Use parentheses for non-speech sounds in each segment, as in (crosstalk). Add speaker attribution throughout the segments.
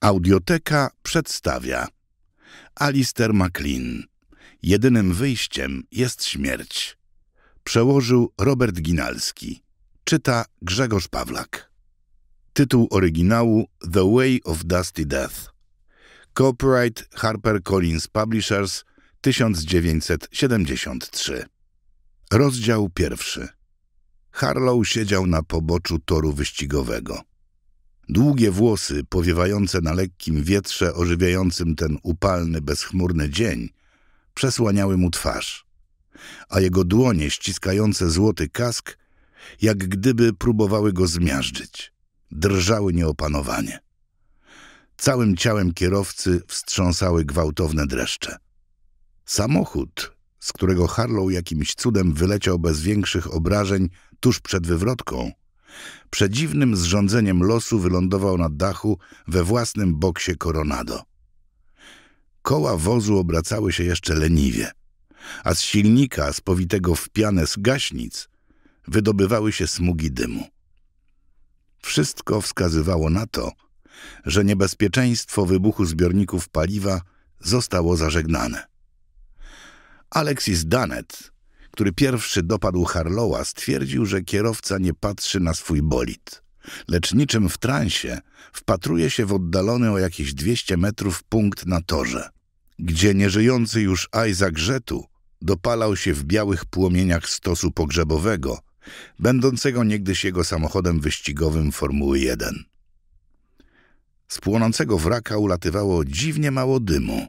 Speaker 1: Audioteka przedstawia Alister MacLean Jedynym wyjściem jest śmierć. Przełożył Robert Ginalski. Czyta Grzegorz Pawlak. Tytuł oryginału The Way of Dusty Death. Copyright HarperCollins Publishers 1973. Rozdział pierwszy. Harlow siedział na poboczu toru wyścigowego. Długie włosy powiewające na lekkim wietrze ożywiającym ten upalny, bezchmurny dzień przesłaniały mu twarz, a jego dłonie ściskające złoty kask jak gdyby próbowały go zmiażdżyć. Drżały nieopanowanie. Całym ciałem kierowcy wstrząsały gwałtowne dreszcze. Samochód, z którego Harlow jakimś cudem wyleciał bez większych obrażeń tuż przed wywrotką, Przedziwnym zrządzeniem losu wylądował na dachu we własnym boksie Coronado. Koła wozu obracały się jeszcze leniwie, a z silnika spowitego w pianę z gaśnic wydobywały się smugi dymu. Wszystko wskazywało na to, że niebezpieczeństwo wybuchu zbiorników paliwa zostało zażegnane. Alexis Danet który pierwszy dopadł Harlowa, stwierdził, że kierowca nie patrzy na swój bolid, lecz niczym w transie wpatruje się w oddalony o jakieś 200 metrów punkt na torze, gdzie nieżyjący już Isaac Rzetu dopalał się w białych płomieniach stosu pogrzebowego, będącego niegdyś jego samochodem wyścigowym Formuły 1. Z płonącego wraka ulatywało dziwnie mało dymu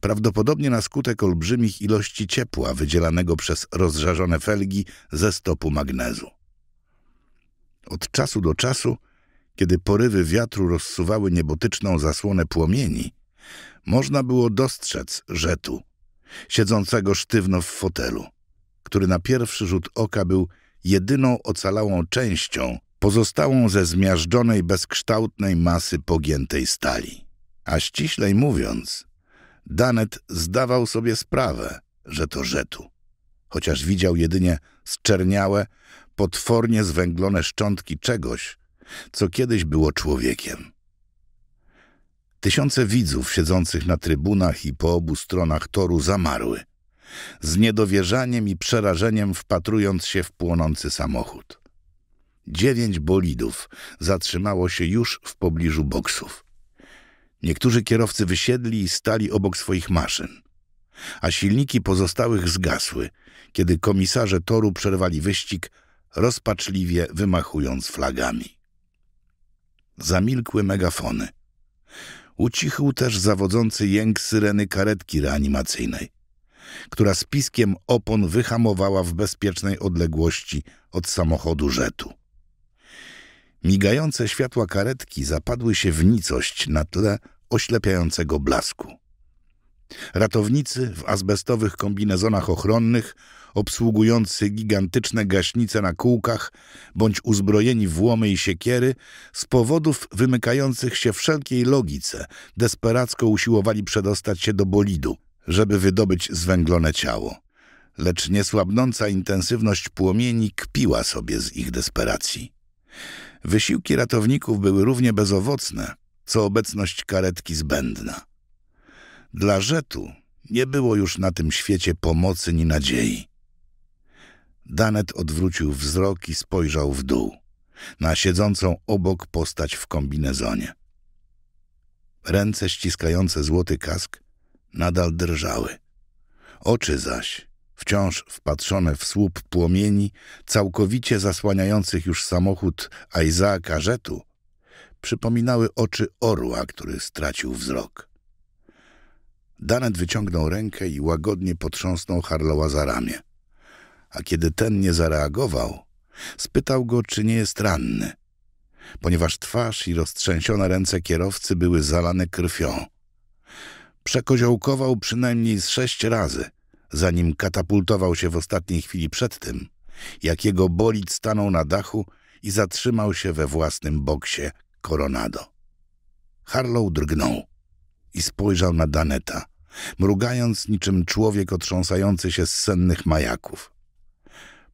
Speaker 1: prawdopodobnie na skutek olbrzymich ilości ciepła wydzielanego przez rozżarzone felgi ze stopu magnezu. Od czasu do czasu, kiedy porywy wiatru rozsuwały niebotyczną zasłonę płomieni, można było dostrzec rzetu, siedzącego sztywno w fotelu, który na pierwszy rzut oka był jedyną ocalałą częścią pozostałą ze zmiażdżonej bezkształtnej masy pogiętej stali. A ściślej mówiąc, Danet zdawał sobie sprawę, że to rzetu, chociaż widział jedynie zczerniałe, potwornie zwęglone szczątki czegoś, co kiedyś było człowiekiem. Tysiące widzów siedzących na trybunach i po obu stronach toru zamarły, z niedowierzaniem i przerażeniem wpatrując się w płonący samochód. Dziewięć bolidów zatrzymało się już w pobliżu boksów. Niektórzy kierowcy wysiedli i stali obok swoich maszyn, a silniki pozostałych zgasły, kiedy komisarze toru przerwali wyścig, rozpaczliwie wymachując flagami. Zamilkły megafony. Ucichł też zawodzący jęk syreny karetki reanimacyjnej, która z piskiem opon wyhamowała w bezpiecznej odległości od samochodu żetu. Migające światła karetki zapadły się w nicość na tle oślepiającego blasku. Ratownicy w azbestowych kombinezonach ochronnych, obsługujący gigantyczne gaśnice na kółkach, bądź uzbrojeni w łomy i siekiery, z powodów wymykających się wszelkiej logice, desperacko usiłowali przedostać się do bolidu, żeby wydobyć zwęglone ciało. Lecz niesłabnąca intensywność płomieni kpiła sobie z ich desperacji. Wysiłki ratowników były równie bezowocne – co obecność karetki zbędna. Dla Rzetu nie było już na tym świecie pomocy ni nadziei. Danet odwrócił wzrok i spojrzał w dół, na siedzącą obok postać w kombinezonie. Ręce ściskające złoty kask nadal drżały. Oczy zaś, wciąż wpatrzone w słup płomieni, całkowicie zasłaniających już samochód Isaaca Rzetu, przypominały oczy orła, który stracił wzrok. Danet wyciągnął rękę i łagodnie potrząsnął Harlowa za ramię. A kiedy ten nie zareagował, spytał go, czy nie jest ranny, ponieważ twarz i roztrzęsione ręce kierowcy były zalane krwią. Przekoziołkował przynajmniej z sześć razy, zanim katapultował się w ostatniej chwili przed tym, jak jego bolid stanął na dachu i zatrzymał się we własnym boksie Coronado. Harlow drgnął i spojrzał na Daneta, mrugając niczym człowiek otrząsający się z sennych majaków.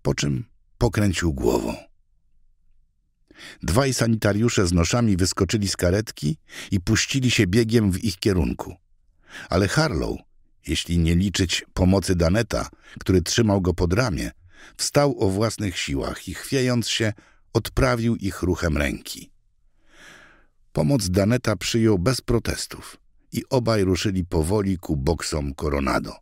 Speaker 1: Po czym pokręcił głową. Dwaj sanitariusze z noszami wyskoczyli z karetki i puścili się biegiem w ich kierunku. Ale Harlow, jeśli nie liczyć pomocy Daneta, który trzymał go pod ramię, wstał o własnych siłach i chwiejąc się, odprawił ich ruchem ręki. Pomoc Daneta przyjął bez protestów i obaj ruszyli powoli ku boksom Coronado.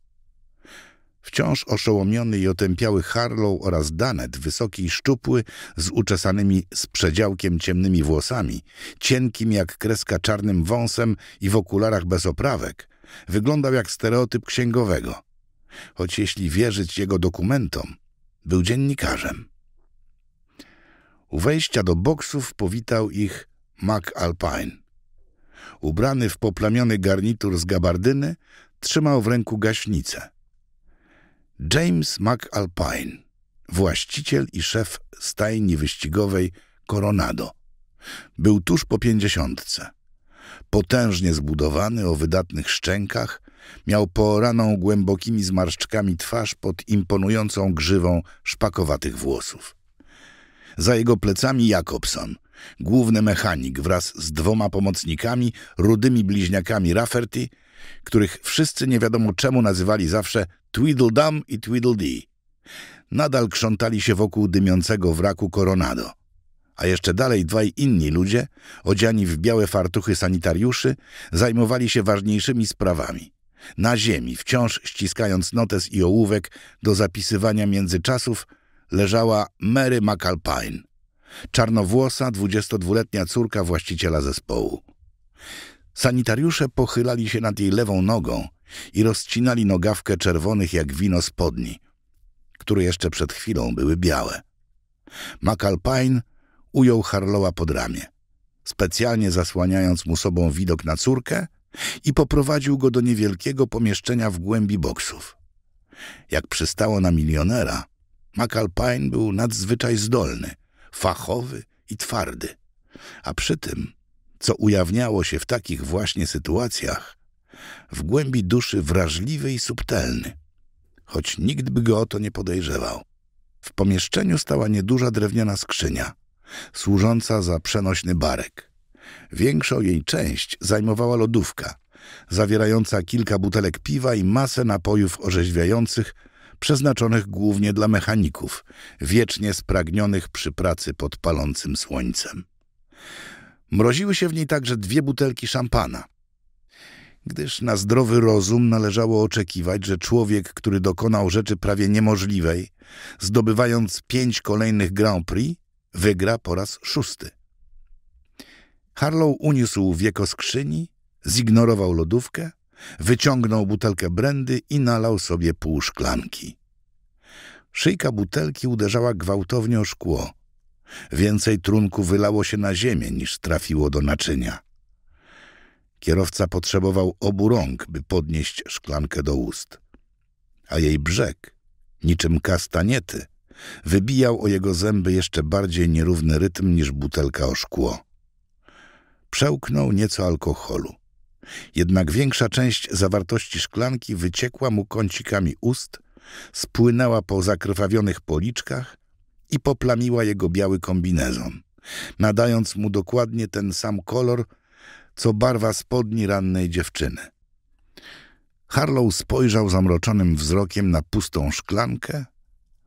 Speaker 1: Wciąż oszołomiony i otępiały Harlow oraz Danet, wysoki i szczupły, z uczesanymi z przedziałkiem ciemnymi włosami, cienkim jak kreska czarnym wąsem i w okularach bez oprawek, wyglądał jak stereotyp księgowego. Choć jeśli wierzyć jego dokumentom, był dziennikarzem. U wejścia do boksów powitał ich McAlpine. Ubrany w poplamiony garnitur z gabardyny, trzymał w ręku gaśnicę. James McAlpine, właściciel i szef stajni wyścigowej Coronado. Był tuż po pięćdziesiątce. Potężnie zbudowany, o wydatnych szczękach, miał poraną głębokimi zmarszczkami twarz pod imponującą grzywą szpakowatych włosów. Za jego plecami Jakobson – główny mechanik wraz z dwoma pomocnikami, rudymi bliźniakami Rafferty, których wszyscy nie wiadomo czemu nazywali zawsze Tweedledum i Tweedledee. Nadal krzątali się wokół dymiącego wraku Coronado. A jeszcze dalej dwaj inni ludzie, odziani w białe fartuchy sanitariuszy, zajmowali się ważniejszymi sprawami. Na ziemi, wciąż ściskając notes i ołówek do zapisywania międzyczasów, leżała Mary McAlpine czarnowłosa, 22-letnia córka właściciela zespołu. Sanitariusze pochylali się nad jej lewą nogą i rozcinali nogawkę czerwonych jak wino spodni, które jeszcze przed chwilą były białe. McAlpine ujął Harlowa pod ramię, specjalnie zasłaniając mu sobą widok na córkę i poprowadził go do niewielkiego pomieszczenia w głębi boksów. Jak przystało na milionera, McAlpine był nadzwyczaj zdolny fachowy i twardy. A przy tym, co ujawniało się w takich właśnie sytuacjach, w głębi duszy wrażliwy i subtelny, choć nikt by go o to nie podejrzewał. W pomieszczeniu stała nieduża drewniana skrzynia, służąca za przenośny barek. Większą jej część zajmowała lodówka, zawierająca kilka butelek piwa i masę napojów orzeźwiających, przeznaczonych głównie dla mechaników, wiecznie spragnionych przy pracy pod palącym słońcem. Mroziły się w niej także dwie butelki szampana, gdyż na zdrowy rozum należało oczekiwać, że człowiek, który dokonał rzeczy prawie niemożliwej, zdobywając pięć kolejnych Grand Prix, wygra po raz szósty. Harlow uniósł wieko skrzyni, zignorował lodówkę Wyciągnął butelkę brandy i nalał sobie pół szklanki. Szyjka butelki uderzała gwałtownie o szkło. Więcej trunku wylało się na ziemię niż trafiło do naczynia. Kierowca potrzebował obu rąk, by podnieść szklankę do ust. A jej brzeg, niczym kastaniety, wybijał o jego zęby jeszcze bardziej nierówny rytm niż butelka o szkło. Przełknął nieco alkoholu jednak większa część zawartości szklanki wyciekła mu kącikami ust, spłynęła po zakrwawionych policzkach i poplamiła jego biały kombinezon, nadając mu dokładnie ten sam kolor, co barwa spodni rannej dziewczyny. Harlow spojrzał zamroczonym wzrokiem na pustą szklankę,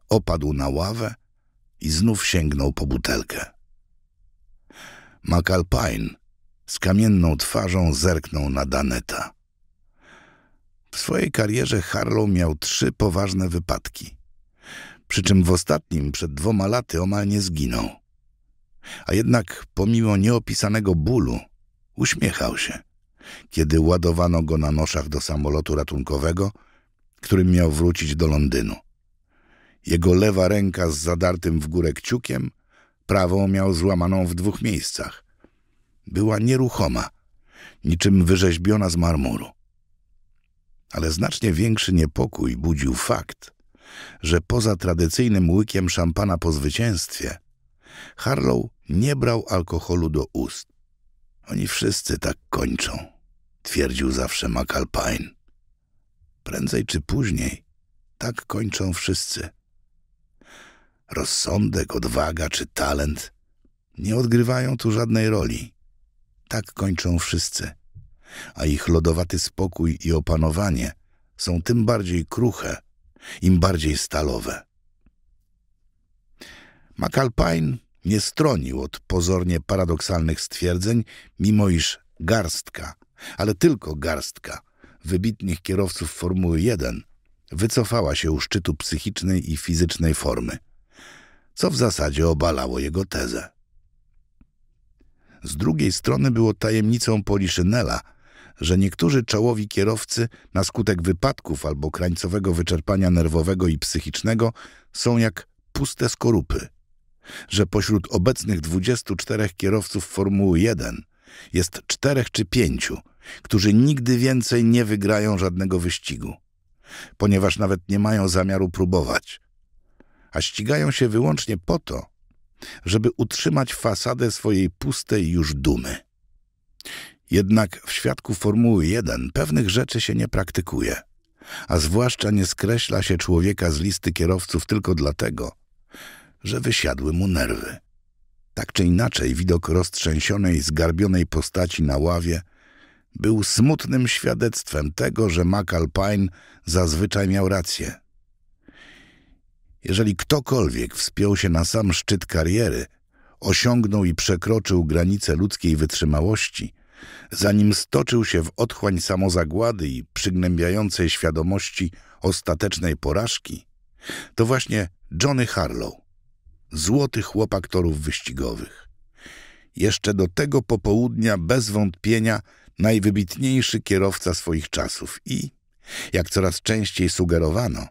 Speaker 1: opadł na ławę i znów sięgnął po butelkę. McAlpine z kamienną twarzą zerknął na Daneta. W swojej karierze Harlow miał trzy poważne wypadki. Przy czym w ostatnim, przed dwoma laty, omal nie zginął. A jednak, pomimo nieopisanego bólu, uśmiechał się, kiedy ładowano go na noszach do samolotu ratunkowego, którym miał wrócić do Londynu. Jego lewa ręka z zadartym w górę kciukiem, prawą miał złamaną w dwóch miejscach. Była nieruchoma, niczym wyrzeźbiona z marmuru. Ale znacznie większy niepokój budził fakt, że poza tradycyjnym łykiem szampana po zwycięstwie, Harlow nie brał alkoholu do ust. Oni wszyscy tak kończą, twierdził zawsze McAlpine. Prędzej czy później tak kończą wszyscy. Rozsądek, odwaga czy talent nie odgrywają tu żadnej roli. Tak kończą wszyscy. A ich lodowaty spokój i opanowanie są tym bardziej kruche, im bardziej stalowe. McAlpine nie stronił od pozornie paradoksalnych stwierdzeń, mimo iż garstka, ale tylko garstka, wybitnych kierowców Formuły 1 wycofała się u szczytu psychicznej i fizycznej formy, co w zasadzie obalało jego tezę. Z drugiej strony było tajemnicą Poliszynela, że niektórzy czołowi kierowcy na skutek wypadków albo krańcowego wyczerpania nerwowego i psychicznego są jak puste skorupy. Że pośród obecnych 24 kierowców Formuły 1 jest czterech czy pięciu, którzy nigdy więcej nie wygrają żadnego wyścigu, ponieważ nawet nie mają zamiaru próbować, a ścigają się wyłącznie po to, żeby utrzymać fasadę swojej pustej już dumy. Jednak w świadku Formuły 1 pewnych rzeczy się nie praktykuje, a zwłaszcza nie skreśla się człowieka z listy kierowców tylko dlatego, że wysiadły mu nerwy. Tak czy inaczej widok roztrzęsionej, zgarbionej postaci na ławie był smutnym świadectwem tego, że McAlpine zazwyczaj miał rację – jeżeli ktokolwiek wspiął się na sam szczyt kariery, osiągnął i przekroczył granice ludzkiej wytrzymałości, zanim stoczył się w otchłań samozagłady i przygnębiającej świadomości ostatecznej porażki, to właśnie Johnny Harlow, złoty chłopak torów wyścigowych. Jeszcze do tego popołudnia bez wątpienia najwybitniejszy kierowca swoich czasów i, jak coraz częściej sugerowano,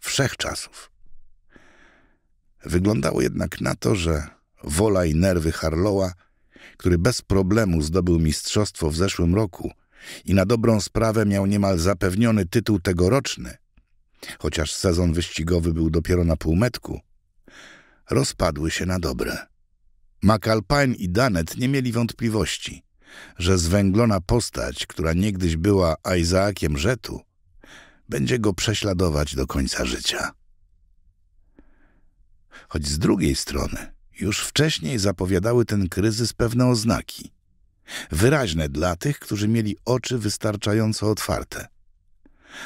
Speaker 1: wszechczasów. Wyglądało jednak na to, że wola i nerwy Harlowa, który bez problemu zdobył mistrzostwo w zeszłym roku i na dobrą sprawę miał niemal zapewniony tytuł tegoroczny, chociaż sezon wyścigowy był dopiero na półmetku, rozpadły się na dobre. McAlpine i Danet nie mieli wątpliwości, że zwęglona postać, która niegdyś była Izaakiem Rzetu, będzie go prześladować do końca życia choć z drugiej strony już wcześniej zapowiadały ten kryzys pewne oznaki, wyraźne dla tych, którzy mieli oczy wystarczająco otwarte,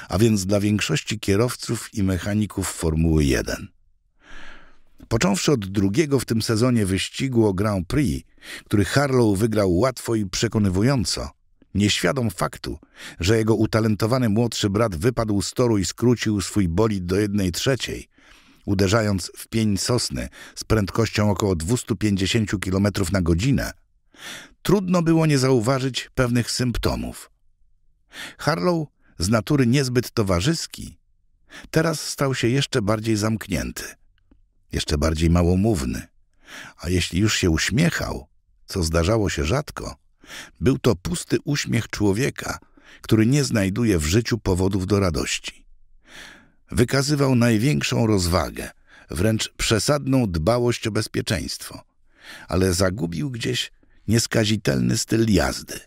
Speaker 1: a więc dla większości kierowców i mechaników Formuły 1. Począwszy od drugiego w tym sezonie wyścigu o Grand Prix, który Harlow wygrał łatwo i przekonywująco, nieświadom faktu, że jego utalentowany młodszy brat wypadł z toru i skrócił swój bolid do jednej trzeciej, uderzając w pień sosny z prędkością około 250 km na godzinę, trudno było nie zauważyć pewnych symptomów. Harlow, z natury niezbyt towarzyski, teraz stał się jeszcze bardziej zamknięty, jeszcze bardziej małomówny, a jeśli już się uśmiechał, co zdarzało się rzadko, był to pusty uśmiech człowieka, który nie znajduje w życiu powodów do radości wykazywał największą rozwagę, wręcz przesadną dbałość o bezpieczeństwo, ale zagubił gdzieś nieskazitelny styl jazdy,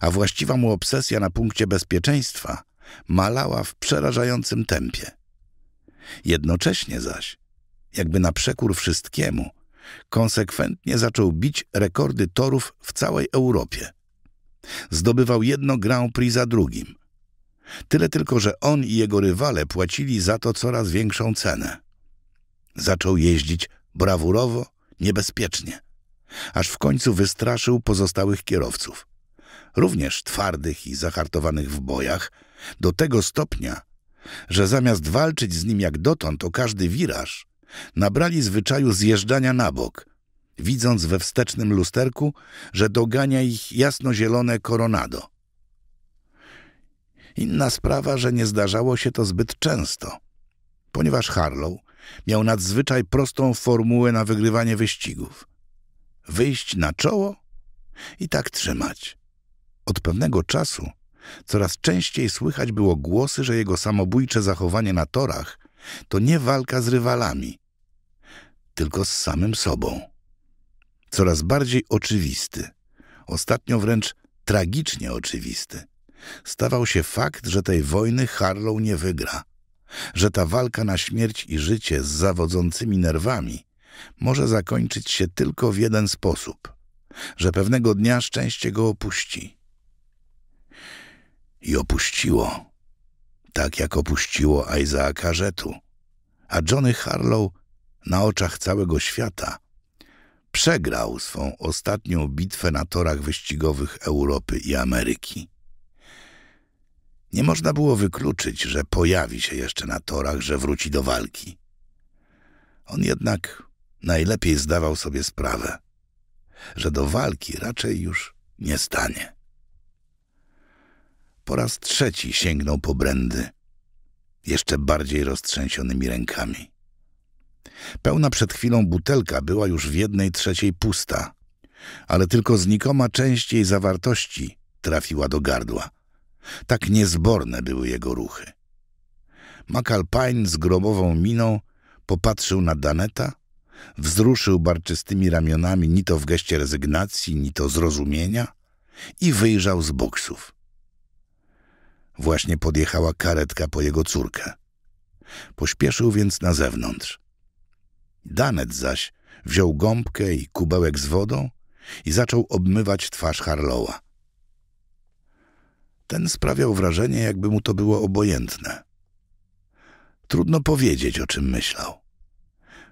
Speaker 1: a właściwa mu obsesja na punkcie bezpieczeństwa malała w przerażającym tempie. Jednocześnie zaś, jakby na przekór wszystkiemu, konsekwentnie zaczął bić rekordy torów w całej Europie. Zdobywał jedno Grand Prix za drugim, Tyle tylko, że on i jego rywale płacili za to coraz większą cenę. Zaczął jeździć brawurowo, niebezpiecznie, aż w końcu wystraszył pozostałych kierowców, również twardych i zahartowanych w bojach, do tego stopnia, że zamiast walczyć z nim jak dotąd o każdy wiraż, nabrali zwyczaju zjeżdżania na bok, widząc we wstecznym lusterku, że dogania ich jasnozielone koronado. Inna sprawa, że nie zdarzało się to zbyt często. Ponieważ Harlow miał nadzwyczaj prostą formułę na wygrywanie wyścigów. Wyjść na czoło i tak trzymać. Od pewnego czasu coraz częściej słychać było głosy, że jego samobójcze zachowanie na torach to nie walka z rywalami, tylko z samym sobą. Coraz bardziej oczywisty, ostatnio wręcz tragicznie oczywisty stawał się fakt, że tej wojny Harlow nie wygra, że ta walka na śmierć i życie z zawodzącymi nerwami może zakończyć się tylko w jeden sposób, że pewnego dnia szczęście go opuści. I opuściło, tak jak opuściło Isaaca Rzetu, a Johnny Harlow na oczach całego świata – przegrał swą ostatnią bitwę na torach wyścigowych Europy i Ameryki. Nie można było wykluczyć, że pojawi się jeszcze na torach, że wróci do walki. On jednak najlepiej zdawał sobie sprawę, że do walki raczej już nie stanie. Po raz trzeci sięgnął po brędy, jeszcze bardziej roztrzęsionymi rękami. Pełna przed chwilą butelka była już w jednej trzeciej pusta, ale tylko znikoma część jej zawartości trafiła do gardła – tak niezborne były jego ruchy. McAlpine z grobową miną popatrzył na Daneta, wzruszył barczystymi ramionami ni to w geście rezygnacji, ni to zrozumienia i wyjrzał z boksów. Właśnie podjechała karetka po jego córkę. Pośpieszył więc na zewnątrz. Danet zaś wziął gąbkę i kubełek z wodą i zaczął obmywać twarz Harlowa. Ten sprawiał wrażenie, jakby mu to było obojętne. Trudno powiedzieć, o czym myślał.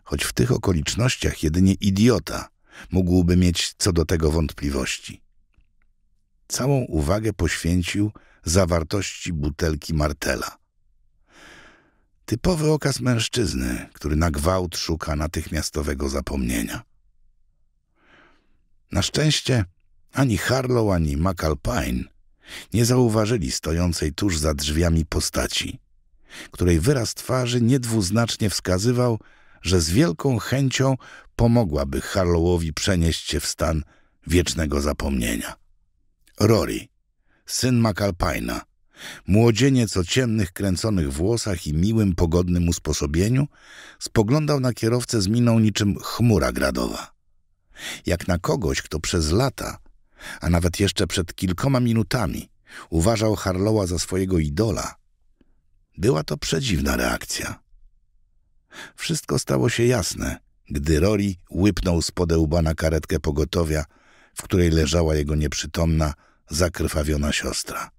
Speaker 1: Choć w tych okolicznościach jedynie idiota mógłby mieć co do tego wątpliwości. Całą uwagę poświęcił zawartości butelki Martela. Typowy okaz mężczyzny, który na gwałt szuka natychmiastowego zapomnienia. Na szczęście ani Harlow, ani McAlpine nie zauważyli stojącej tuż za drzwiami postaci, której wyraz twarzy niedwuznacznie wskazywał, że z wielką chęcią pomogłaby Harlowowi przenieść się w stan wiecznego zapomnienia. Rory, syn McAlpina, młodzieniec o ciemnych, kręconych włosach i miłym, pogodnym usposobieniu, spoglądał na kierowcę z miną niczym chmura gradowa. Jak na kogoś, kto przez lata a nawet jeszcze przed kilkoma minutami uważał Harlowa za swojego idola, była to przedziwna reakcja. Wszystko stało się jasne, gdy Rory łypnął z podełba na karetkę pogotowia, w której leżała jego nieprzytomna, zakrwawiona siostra.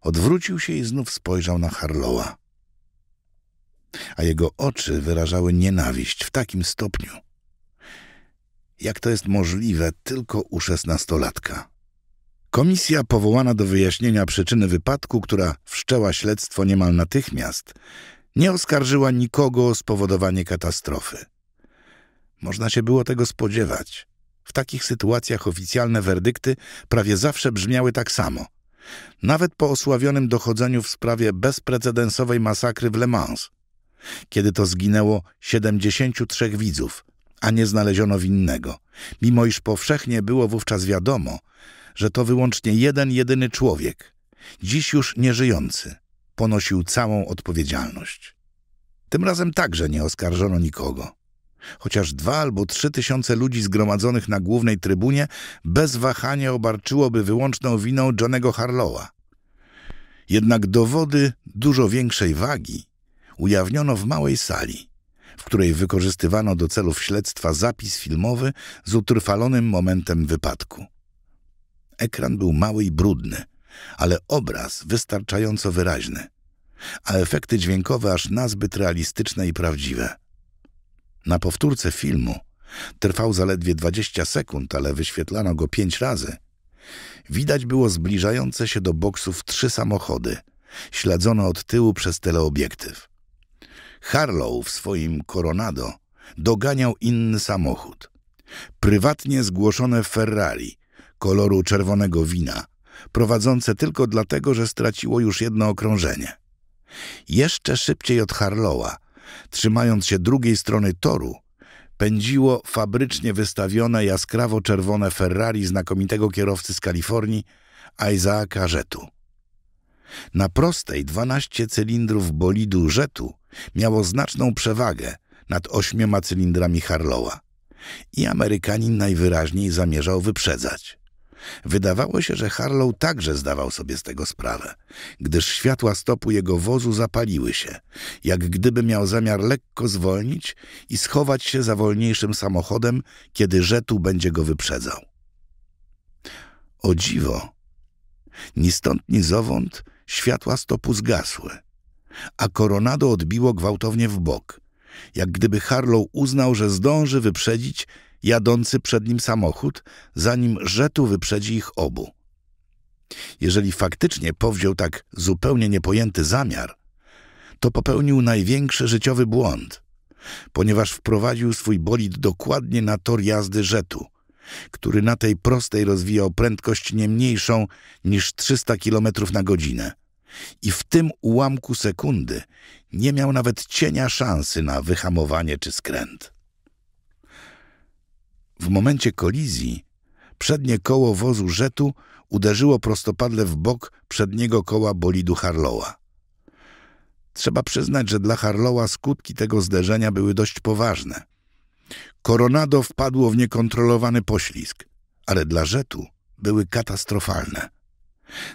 Speaker 1: Odwrócił się i znów spojrzał na Harlowa. A jego oczy wyrażały nienawiść w takim stopniu, jak to jest możliwe tylko u szesnastolatka. Komisja powołana do wyjaśnienia przyczyny wypadku, która wszczęła śledztwo niemal natychmiast, nie oskarżyła nikogo o spowodowanie katastrofy. Można się było tego spodziewać. W takich sytuacjach oficjalne werdykty prawie zawsze brzmiały tak samo. Nawet po osławionym dochodzeniu w sprawie bezprecedensowej masakry w Le Mans, kiedy to zginęło 73 widzów – a nie znaleziono winnego, mimo iż powszechnie było wówczas wiadomo, że to wyłącznie jeden jedyny człowiek, dziś już nieżyjący, ponosił całą odpowiedzialność. Tym razem także nie oskarżono nikogo. Chociaż dwa albo trzy tysiące ludzi zgromadzonych na głównej trybunie bez wahania obarczyłoby wyłączną winą Johnego Harlowa. Jednak dowody dużo większej wagi ujawniono w małej sali – w której wykorzystywano do celów śledztwa zapis filmowy z utrwalonym momentem wypadku. Ekran był mały i brudny, ale obraz wystarczająco wyraźny, a efekty dźwiękowe aż nazbyt realistyczne i prawdziwe. Na powtórce filmu trwał zaledwie 20 sekund, ale wyświetlano go pięć razy. Widać było zbliżające się do boksów trzy samochody, śledzone od tyłu przez teleobiektyw. Harlow w swoim Coronado doganiał inny samochód. Prywatnie zgłoszone Ferrari, koloru czerwonego wina, prowadzące tylko dlatego, że straciło już jedno okrążenie. Jeszcze szybciej od Harlowa, trzymając się drugiej strony toru, pędziło fabrycznie wystawione jaskrawo-czerwone Ferrari znakomitego kierowcy z Kalifornii, Isaaca Rzetu. Na prostej 12 cylindrów bolidu Żetu miało znaczną przewagę nad ośmioma cylindrami Harlowa i Amerykanin najwyraźniej zamierzał wyprzedzać. Wydawało się, że Harlow także zdawał sobie z tego sprawę, gdyż światła stopu jego wozu zapaliły się, jak gdyby miał zamiar lekko zwolnić i schować się za wolniejszym samochodem, kiedy Żetu będzie go wyprzedzał. O dziwo! Ni stąd, ni zowąd Światła stopu zgasły, a koronado odbiło gwałtownie w bok, jak gdyby Harlow uznał, że zdąży wyprzedzić jadący przed nim samochód, zanim Rzetu wyprzedzi ich obu. Jeżeli faktycznie powziął tak zupełnie niepojęty zamiar, to popełnił największy życiowy błąd, ponieważ wprowadził swój bolid dokładnie na tor jazdy Rzetu, który na tej prostej rozwijał prędkość nie mniejszą niż 300 km na godzinę i w tym ułamku sekundy nie miał nawet cienia szansy na wyhamowanie czy skręt. W momencie kolizji przednie koło wozu Żetu uderzyło prostopadle w bok przedniego koła bolidu Harlowa. Trzeba przyznać, że dla Harlowa skutki tego zderzenia były dość poważne. Coronado wpadło w niekontrolowany poślizg, ale dla Rzetu były katastrofalne.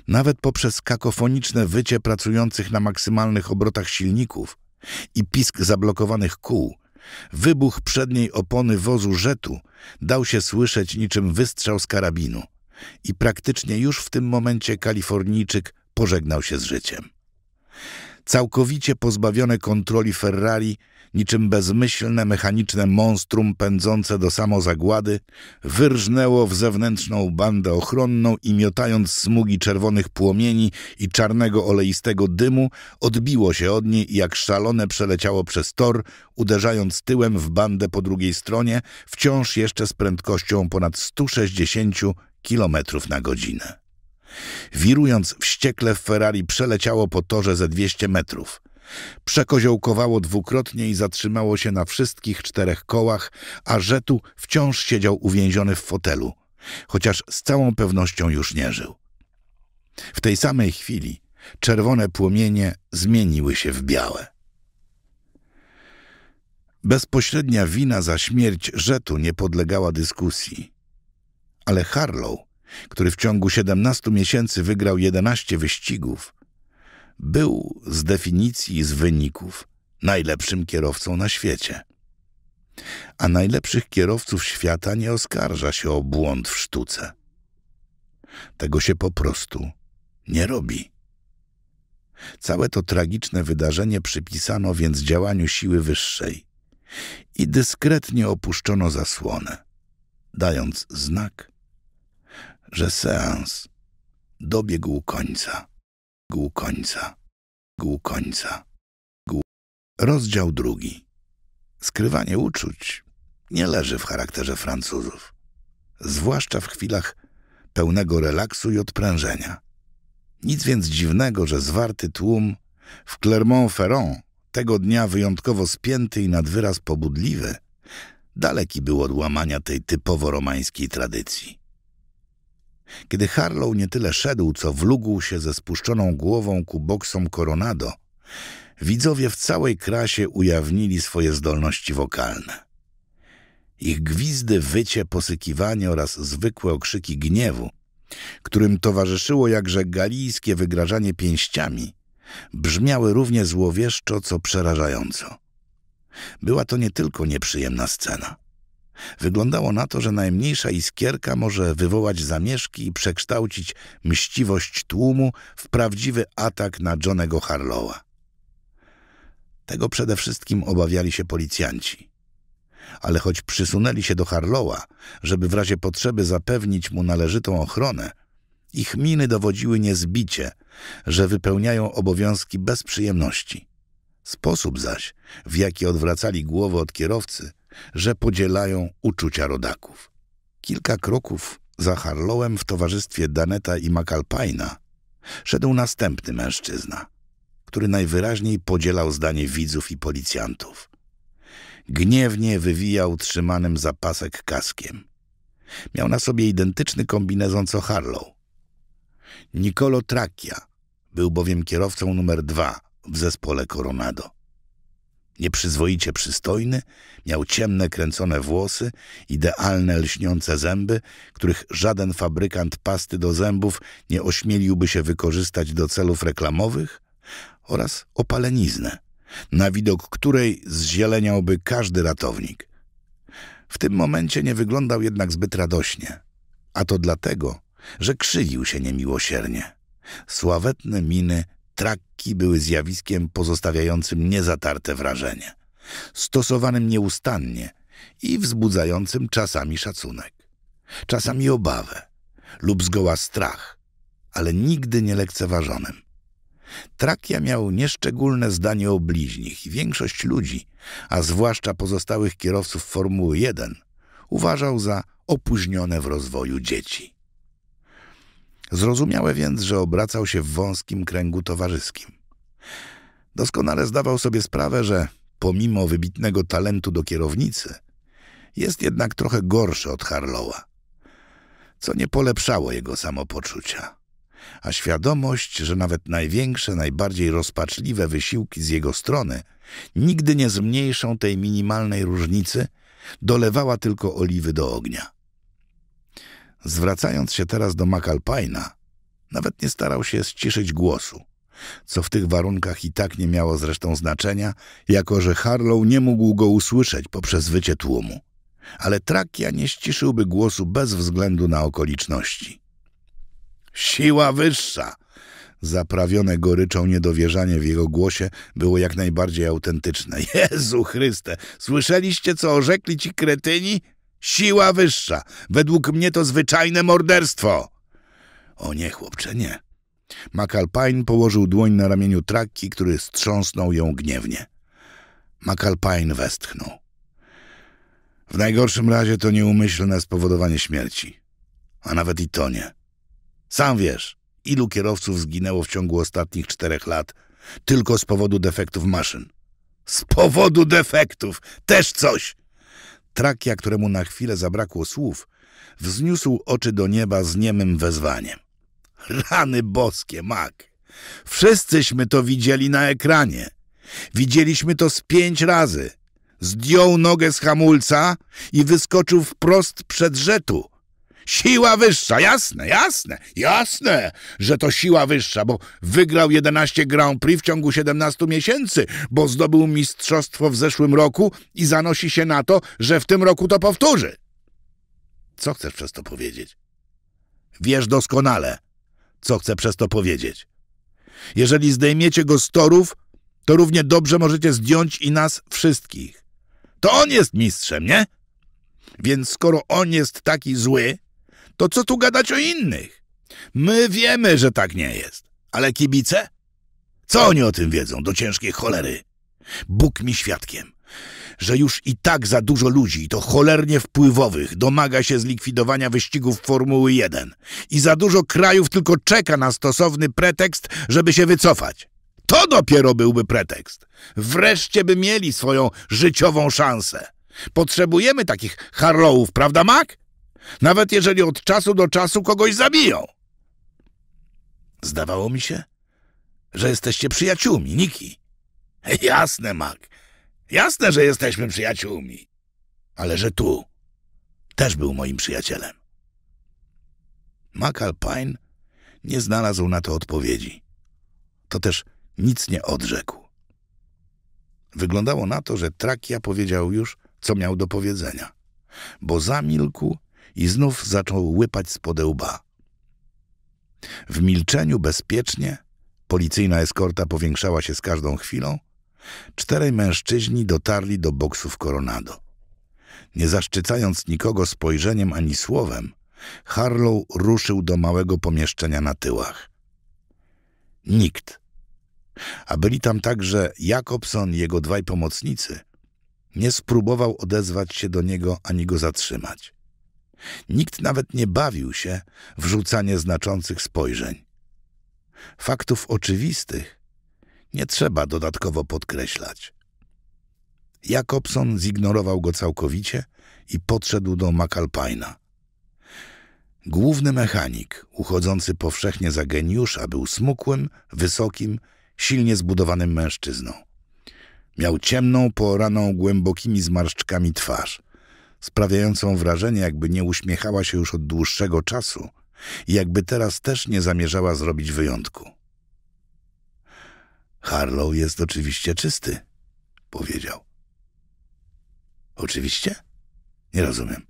Speaker 1: Nawet poprzez kakofoniczne wycie pracujących na maksymalnych obrotach silników i pisk zablokowanych kół, wybuch przedniej opony wozu Rzetu dał się słyszeć niczym wystrzał z karabinu i praktycznie już w tym momencie Kalifornijczyk pożegnał się z życiem. Całkowicie pozbawione kontroli Ferrari niczym bezmyślne mechaniczne monstrum pędzące do samozagłady, wyrżnęło w zewnętrzną bandę ochronną i miotając smugi czerwonych płomieni i czarnego oleistego dymu, odbiło się od niej i jak szalone przeleciało przez tor, uderzając tyłem w bandę po drugiej stronie, wciąż jeszcze z prędkością ponad 160 km na godzinę. Wirując wściekle w Ferrari przeleciało po torze ze 200 metrów. Przekoziołkowało dwukrotnie i zatrzymało się na wszystkich czterech kołach, a Rzetu wciąż siedział uwięziony w fotelu, chociaż z całą pewnością już nie żył. W tej samej chwili czerwone płomienie zmieniły się w białe. Bezpośrednia wina za śmierć Rzetu nie podlegała dyskusji. Ale Harlow, który w ciągu 17 miesięcy wygrał 11 wyścigów, był z definicji i z wyników najlepszym kierowcą na świecie. A najlepszych kierowców świata nie oskarża się o błąd w sztuce. Tego się po prostu nie robi. Całe to tragiczne wydarzenie przypisano więc działaniu siły wyższej i dyskretnie opuszczono zasłonę, dając znak, że seans dobiegł końca. Gół końca. Gół końca. Gół... Rozdział drugi. Skrywanie uczuć nie leży w charakterze Francuzów. Zwłaszcza w chwilach pełnego relaksu i odprężenia. Nic więc dziwnego, że zwarty tłum w Clermont-Ferrand, tego dnia wyjątkowo spięty i nad wyraz pobudliwy, daleki był od łamania tej typowo romańskiej tradycji. Kiedy Harlow nie tyle szedł, co wlógł się ze spuszczoną głową ku boksom Coronado, widzowie w całej krasie ujawnili swoje zdolności wokalne. Ich gwizdy, wycie, posykiwanie oraz zwykłe okrzyki gniewu, którym towarzyszyło jakże galijskie wygrażanie pięściami, brzmiały równie złowieszczo, co przerażająco. Była to nie tylko nieprzyjemna scena – Wyglądało na to, że najmniejsza iskierka może wywołać zamieszki i przekształcić mściwość tłumu w prawdziwy atak na Johnego Harlowa. Tego przede wszystkim obawiali się policjanci. Ale choć przysunęli się do Harlowa, żeby w razie potrzeby zapewnić mu należytą ochronę, ich miny dowodziły niezbicie, że wypełniają obowiązki bez przyjemności. Sposób zaś, w jaki odwracali głowę od kierowcy – że podzielają uczucia rodaków. Kilka kroków za Harlowem w towarzystwie Daneta i McAlpina szedł następny mężczyzna, który najwyraźniej podzielał zdanie widzów i policjantów. Gniewnie wywijał trzymanym za pasek kaskiem. Miał na sobie identyczny kombinezon co Harlow. Nicolo Trakia był bowiem kierowcą numer dwa w zespole Coronado. Nieprzyzwoicie przystojny, miał ciemne kręcone włosy, idealne lśniące zęby, których żaden fabrykant pasty do zębów nie ośmieliłby się wykorzystać do celów reklamowych oraz opaleniznę, na widok której zzieleniałby każdy ratownik. W tym momencie nie wyglądał jednak zbyt radośnie, a to dlatego, że krzywił się niemiłosiernie. Sławetne miny trakki były zjawiskiem pozostawiającym niezatarte wrażenie, stosowanym nieustannie i wzbudzającym czasami szacunek, czasami obawę lub zgoła strach, ale nigdy nie lekceważonym. Trakia miał nieszczególne zdanie o bliźnich i większość ludzi, a zwłaszcza pozostałych kierowców Formuły 1, uważał za opóźnione w rozwoju dzieci. Zrozumiałe więc, że obracał się w wąskim kręgu towarzyskim. Doskonale zdawał sobie sprawę, że pomimo wybitnego talentu do kierownicy, jest jednak trochę gorszy od Harlowa, co nie polepszało jego samopoczucia. A świadomość, że nawet największe, najbardziej rozpaczliwe wysiłki z jego strony nigdy nie zmniejszą tej minimalnej różnicy, dolewała tylko oliwy do ognia zwracając się teraz do McAlpina, nawet nie starał się ściszyć głosu, co w tych warunkach i tak nie miało zresztą znaczenia, jako że Harlow nie mógł go usłyszeć poprzez wycie tłumu. Ale Trakia nie ściszyłby głosu bez względu na okoliczności. Siła wyższa! Zaprawione goryczą niedowierzanie w jego głosie było jak najbardziej autentyczne. (laughs) Jezu Chryste, słyszeliście, co orzekli ci kretyni? Siła wyższa. Według mnie to zwyczajne morderstwo. O nie, chłopcze, nie. McAlpine położył dłoń na ramieniu trakki, który strząsnął ją gniewnie. McAlpine westchnął. W najgorszym razie to nieumyślne spowodowanie śmierci. A nawet i to nie. Sam wiesz, ilu kierowców zginęło w ciągu ostatnich czterech lat tylko z powodu defektów maszyn. Z powodu defektów! Też coś! Trakia, któremu na chwilę zabrakło słów, wzniósł oczy do nieba z niemym wezwaniem. Rany boskie, mak! Wszyscyśmy to widzieli na ekranie. Widzieliśmy to z pięć razy. Zdjął nogę z hamulca i wyskoczył wprost przed rzetu. Siła wyższa, jasne, jasne, jasne, że to siła wyższa, bo wygrał 11 Grand Prix w ciągu 17 miesięcy, bo zdobył mistrzostwo w zeszłym roku i zanosi się na to, że w tym roku to powtórzy. Co chcesz przez to powiedzieć? Wiesz doskonale, co chcę przez to powiedzieć. Jeżeli zdejmiecie go z torów, to równie dobrze możecie zdjąć i nas wszystkich. To on jest mistrzem, nie? Więc skoro on jest taki zły, to co tu gadać o innych? My wiemy, że tak nie jest. Ale kibice? Co oni o tym wiedzą, do ciężkiej cholery? Bóg mi świadkiem, że już i tak za dużo ludzi, to cholernie wpływowych, domaga się zlikwidowania wyścigów Formuły 1 i za dużo krajów tylko czeka na stosowny pretekst, żeby się wycofać. To dopiero byłby pretekst. Wreszcie by mieli swoją życiową szansę. Potrzebujemy takich harrowów, prawda, Mak? Nawet jeżeli od czasu do czasu kogoś zabiją. Zdawało mi się, że jesteście przyjaciółmi, Niki. (laughs) Jasne, Mac. Jasne, że jesteśmy przyjaciółmi. Ale że tu też był moim przyjacielem. Mac Alpine nie znalazł na to odpowiedzi. To też nic nie odrzekł. Wyglądało na to, że Trakia powiedział już, co miał do powiedzenia, bo zamilkł i znów zaczął łypać z podełba. W milczeniu bezpiecznie, policyjna eskorta powiększała się z każdą chwilą, czterej mężczyźni dotarli do boksów Coronado. Nie zaszczycając nikogo spojrzeniem ani słowem, Harlow ruszył do małego pomieszczenia na tyłach. Nikt. A byli tam także Jakobson i jego dwaj pomocnicy. Nie spróbował odezwać się do niego ani go zatrzymać. Nikt nawet nie bawił się w rzucanie znaczących spojrzeń. Faktów oczywistych nie trzeba dodatkowo podkreślać. Jakobson zignorował go całkowicie i podszedł do McAlpina. Główny mechanik, uchodzący powszechnie za geniusza, był smukłym, wysokim, silnie zbudowanym mężczyzną. Miał ciemną, poraną głębokimi zmarszczkami twarz sprawiającą wrażenie, jakby nie uśmiechała się już od dłuższego czasu i jakby teraz też nie zamierzała zrobić wyjątku. Harlow jest oczywiście czysty, powiedział. Oczywiście? Nie rozumiem.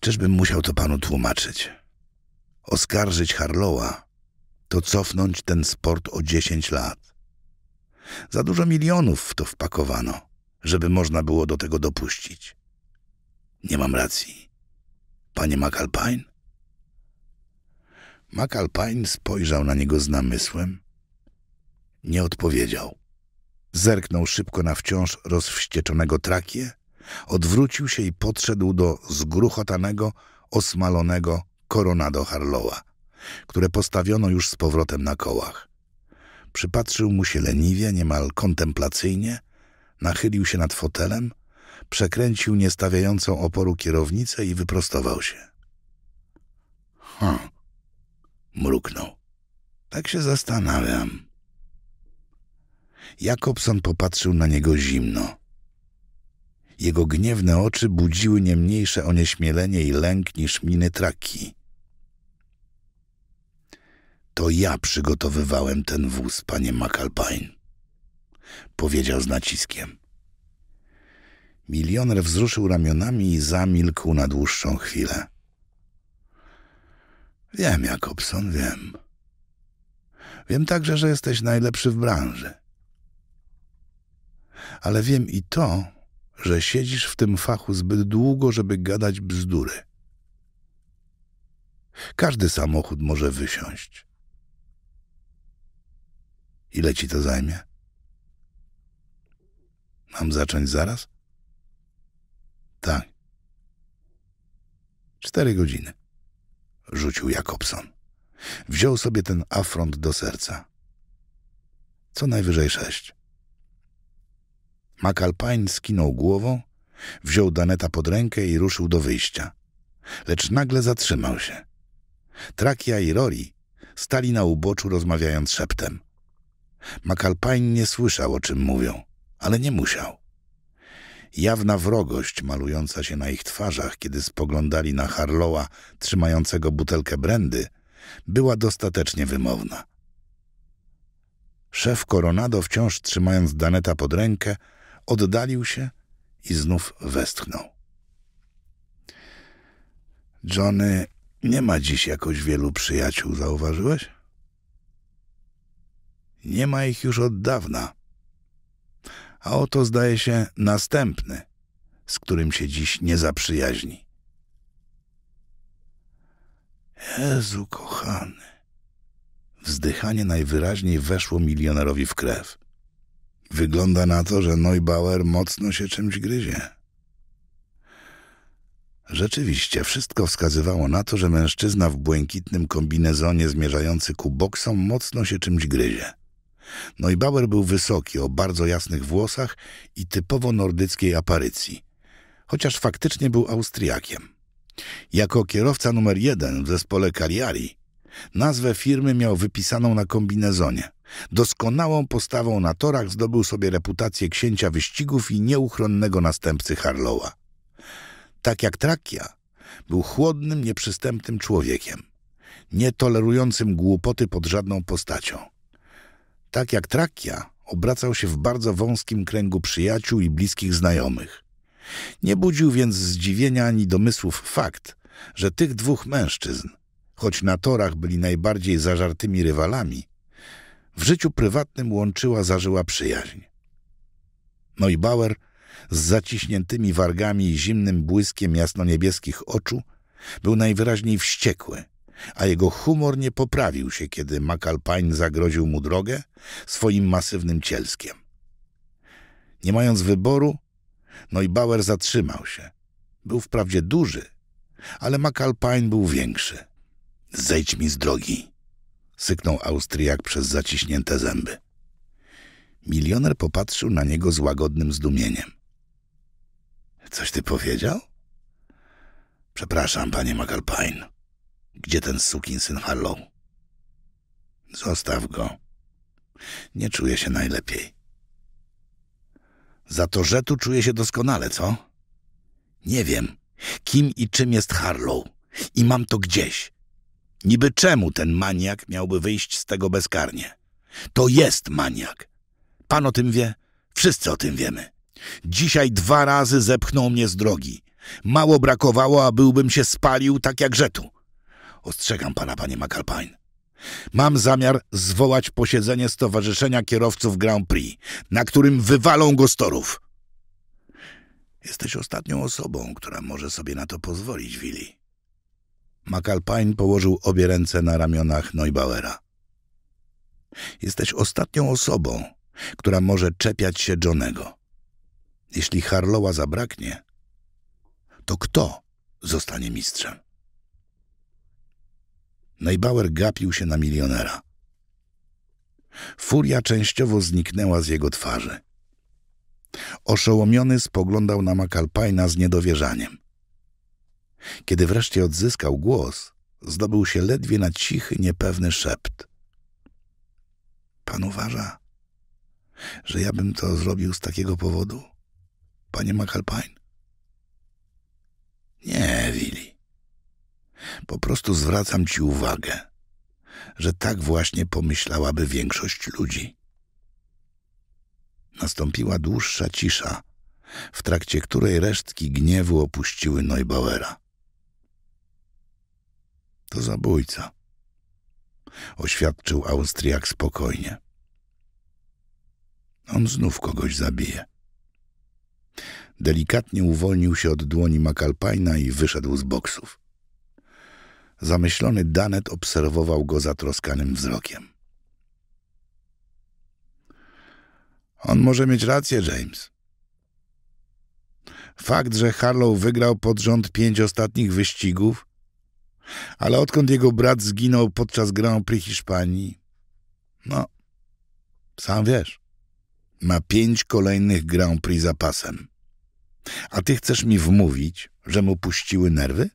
Speaker 1: Czyżbym musiał to panu tłumaczyć? Oskarżyć Harlowa to cofnąć ten sport o dziesięć lat. Za dużo milionów w to wpakowano żeby można było do tego dopuścić. Nie mam racji. Panie McAlpine? McAlpine spojrzał na niego z namysłem. Nie odpowiedział. Zerknął szybko na wciąż rozwścieczonego trakie, odwrócił się i podszedł do zgruchotanego, osmalonego koronado Harlowa, które postawiono już z powrotem na kołach. Przypatrzył mu się leniwie, niemal kontemplacyjnie – Nachylił się nad fotelem, przekręcił niestawiającą oporu kierownicę i wyprostował się. Ha, mruknął. Tak się zastanawiam. Jakobson popatrzył na niego zimno. Jego gniewne oczy budziły nie mniejsze onieśmielenie i lęk niż miny traki. To ja przygotowywałem ten wóz, panie McAlpine powiedział z naciskiem. Milioner wzruszył ramionami i zamilkł na dłuższą chwilę. Wiem, Jakobson, wiem. Wiem także, że jesteś najlepszy w branży. Ale wiem i to, że siedzisz w tym fachu zbyt długo, żeby gadać bzdury. Każdy samochód może wysiąść. Ile ci to zajmie? Mam zacząć zaraz? Tak. Cztery godziny. Rzucił Jakobson. Wziął sobie ten afront do serca. Co najwyżej sześć. McAlpine skinął głową, wziął Daneta pod rękę i ruszył do wyjścia. Lecz nagle zatrzymał się. Trakia i Rory stali na uboczu rozmawiając szeptem. McAlpine nie słyszał, o czym mówią ale nie musiał. Jawna wrogość malująca się na ich twarzach, kiedy spoglądali na Harlowa trzymającego butelkę brandy, była dostatecznie wymowna. Szef Coronado, wciąż trzymając Daneta pod rękę, oddalił się i znów westchnął. Johnny nie ma dziś jakoś wielu przyjaciół, zauważyłeś? Nie ma ich już od dawna, a oto zdaje się następny, z którym się dziś nie zaprzyjaźni. Jezu kochany. Wzdychanie najwyraźniej weszło milionerowi w krew. Wygląda na to, że Neubauer mocno się czymś gryzie. Rzeczywiście, wszystko wskazywało na to, że mężczyzna w błękitnym kombinezonie zmierzający ku boksom mocno się czymś gryzie. Neubauer no był wysoki, o bardzo jasnych włosach i typowo nordyckiej aparycji, chociaż faktycznie był Austriakiem. Jako kierowca numer jeden w zespole Cagliari nazwę firmy miał wypisaną na kombinezonie. Doskonałą postawą na torach zdobył sobie reputację księcia wyścigów i nieuchronnego następcy Harlowa. Tak jak Trakia, był chłodnym, nieprzystępnym człowiekiem, nie tolerującym głupoty pod żadną postacią. Tak jak Trakia, obracał się w bardzo wąskim kręgu przyjaciół i bliskich znajomych. Nie budził więc zdziwienia ani domysłów fakt, że tych dwóch mężczyzn, choć na torach byli najbardziej zażartymi rywalami, w życiu prywatnym łączyła zażyła przyjaźń. Neubauer z zaciśniętymi wargami i zimnym błyskiem jasnoniebieskich oczu był najwyraźniej wściekły – a jego humor nie poprawił się, kiedy McAlpine zagroził mu drogę swoim masywnym cielskiem. Nie mając wyboru, Neubauer zatrzymał się. Był wprawdzie duży, ale McAlpine był większy. Zejdź mi z drogi, syknął Austriak przez zaciśnięte zęby. Milioner popatrzył na niego z łagodnym zdumieniem. Coś ty powiedział? Przepraszam, panie McAlpine. Gdzie ten syn Harlow? Zostaw go. Nie czuję się najlepiej. Za to, że tu czuję się doskonale, co? Nie wiem, kim i czym jest Harlow. I mam to gdzieś. Niby czemu ten maniak miałby wyjść z tego bezkarnie? To jest maniak. Pan o tym wie, wszyscy o tym wiemy. Dzisiaj dwa razy zepchnął mnie z drogi. Mało brakowało, a byłbym się spalił tak jak rzetu. Ostrzegam pana, panie McAlpine. Mam zamiar zwołać posiedzenie Stowarzyszenia Kierowców Grand Prix, na którym wywalą go storów. Jesteś ostatnią osobą, która może sobie na to pozwolić, Willi. McAlpine położył obie ręce na ramionach Neubauera. Jesteś ostatnią osobą, która może czepiać się Johnego. Jeśli Harlowa zabraknie, to kto zostanie mistrzem? Najbauer gapił się na milionera. Furia częściowo zniknęła z jego twarzy. Oszołomiony spoglądał na Makalpajna z niedowierzaniem. Kiedy wreszcie odzyskał głos, zdobył się ledwie na cichy, niepewny szept. Pan uważa, że ja bym to zrobił z takiego powodu, panie Makalpajn? Nie, Willi. Po prostu zwracam ci uwagę, że tak właśnie pomyślałaby większość ludzi. Nastąpiła dłuższa cisza, w trakcie której resztki gniewu opuściły Neubauera. To zabójca, oświadczył Austriak spokojnie. On znów kogoś zabije. Delikatnie uwolnił się od dłoni Makalpajna i wyszedł z boksów. Zamyślony Danet obserwował go zatroskanym wzrokiem. On może mieć rację, James. Fakt, że Harlow wygrał pod rząd pięć ostatnich wyścigów, ale odkąd jego brat zginął podczas Grand Prix Hiszpanii, no, sam wiesz, ma pięć kolejnych Grand Prix za pasem. A ty chcesz mi wmówić, że mu puściły nerwy?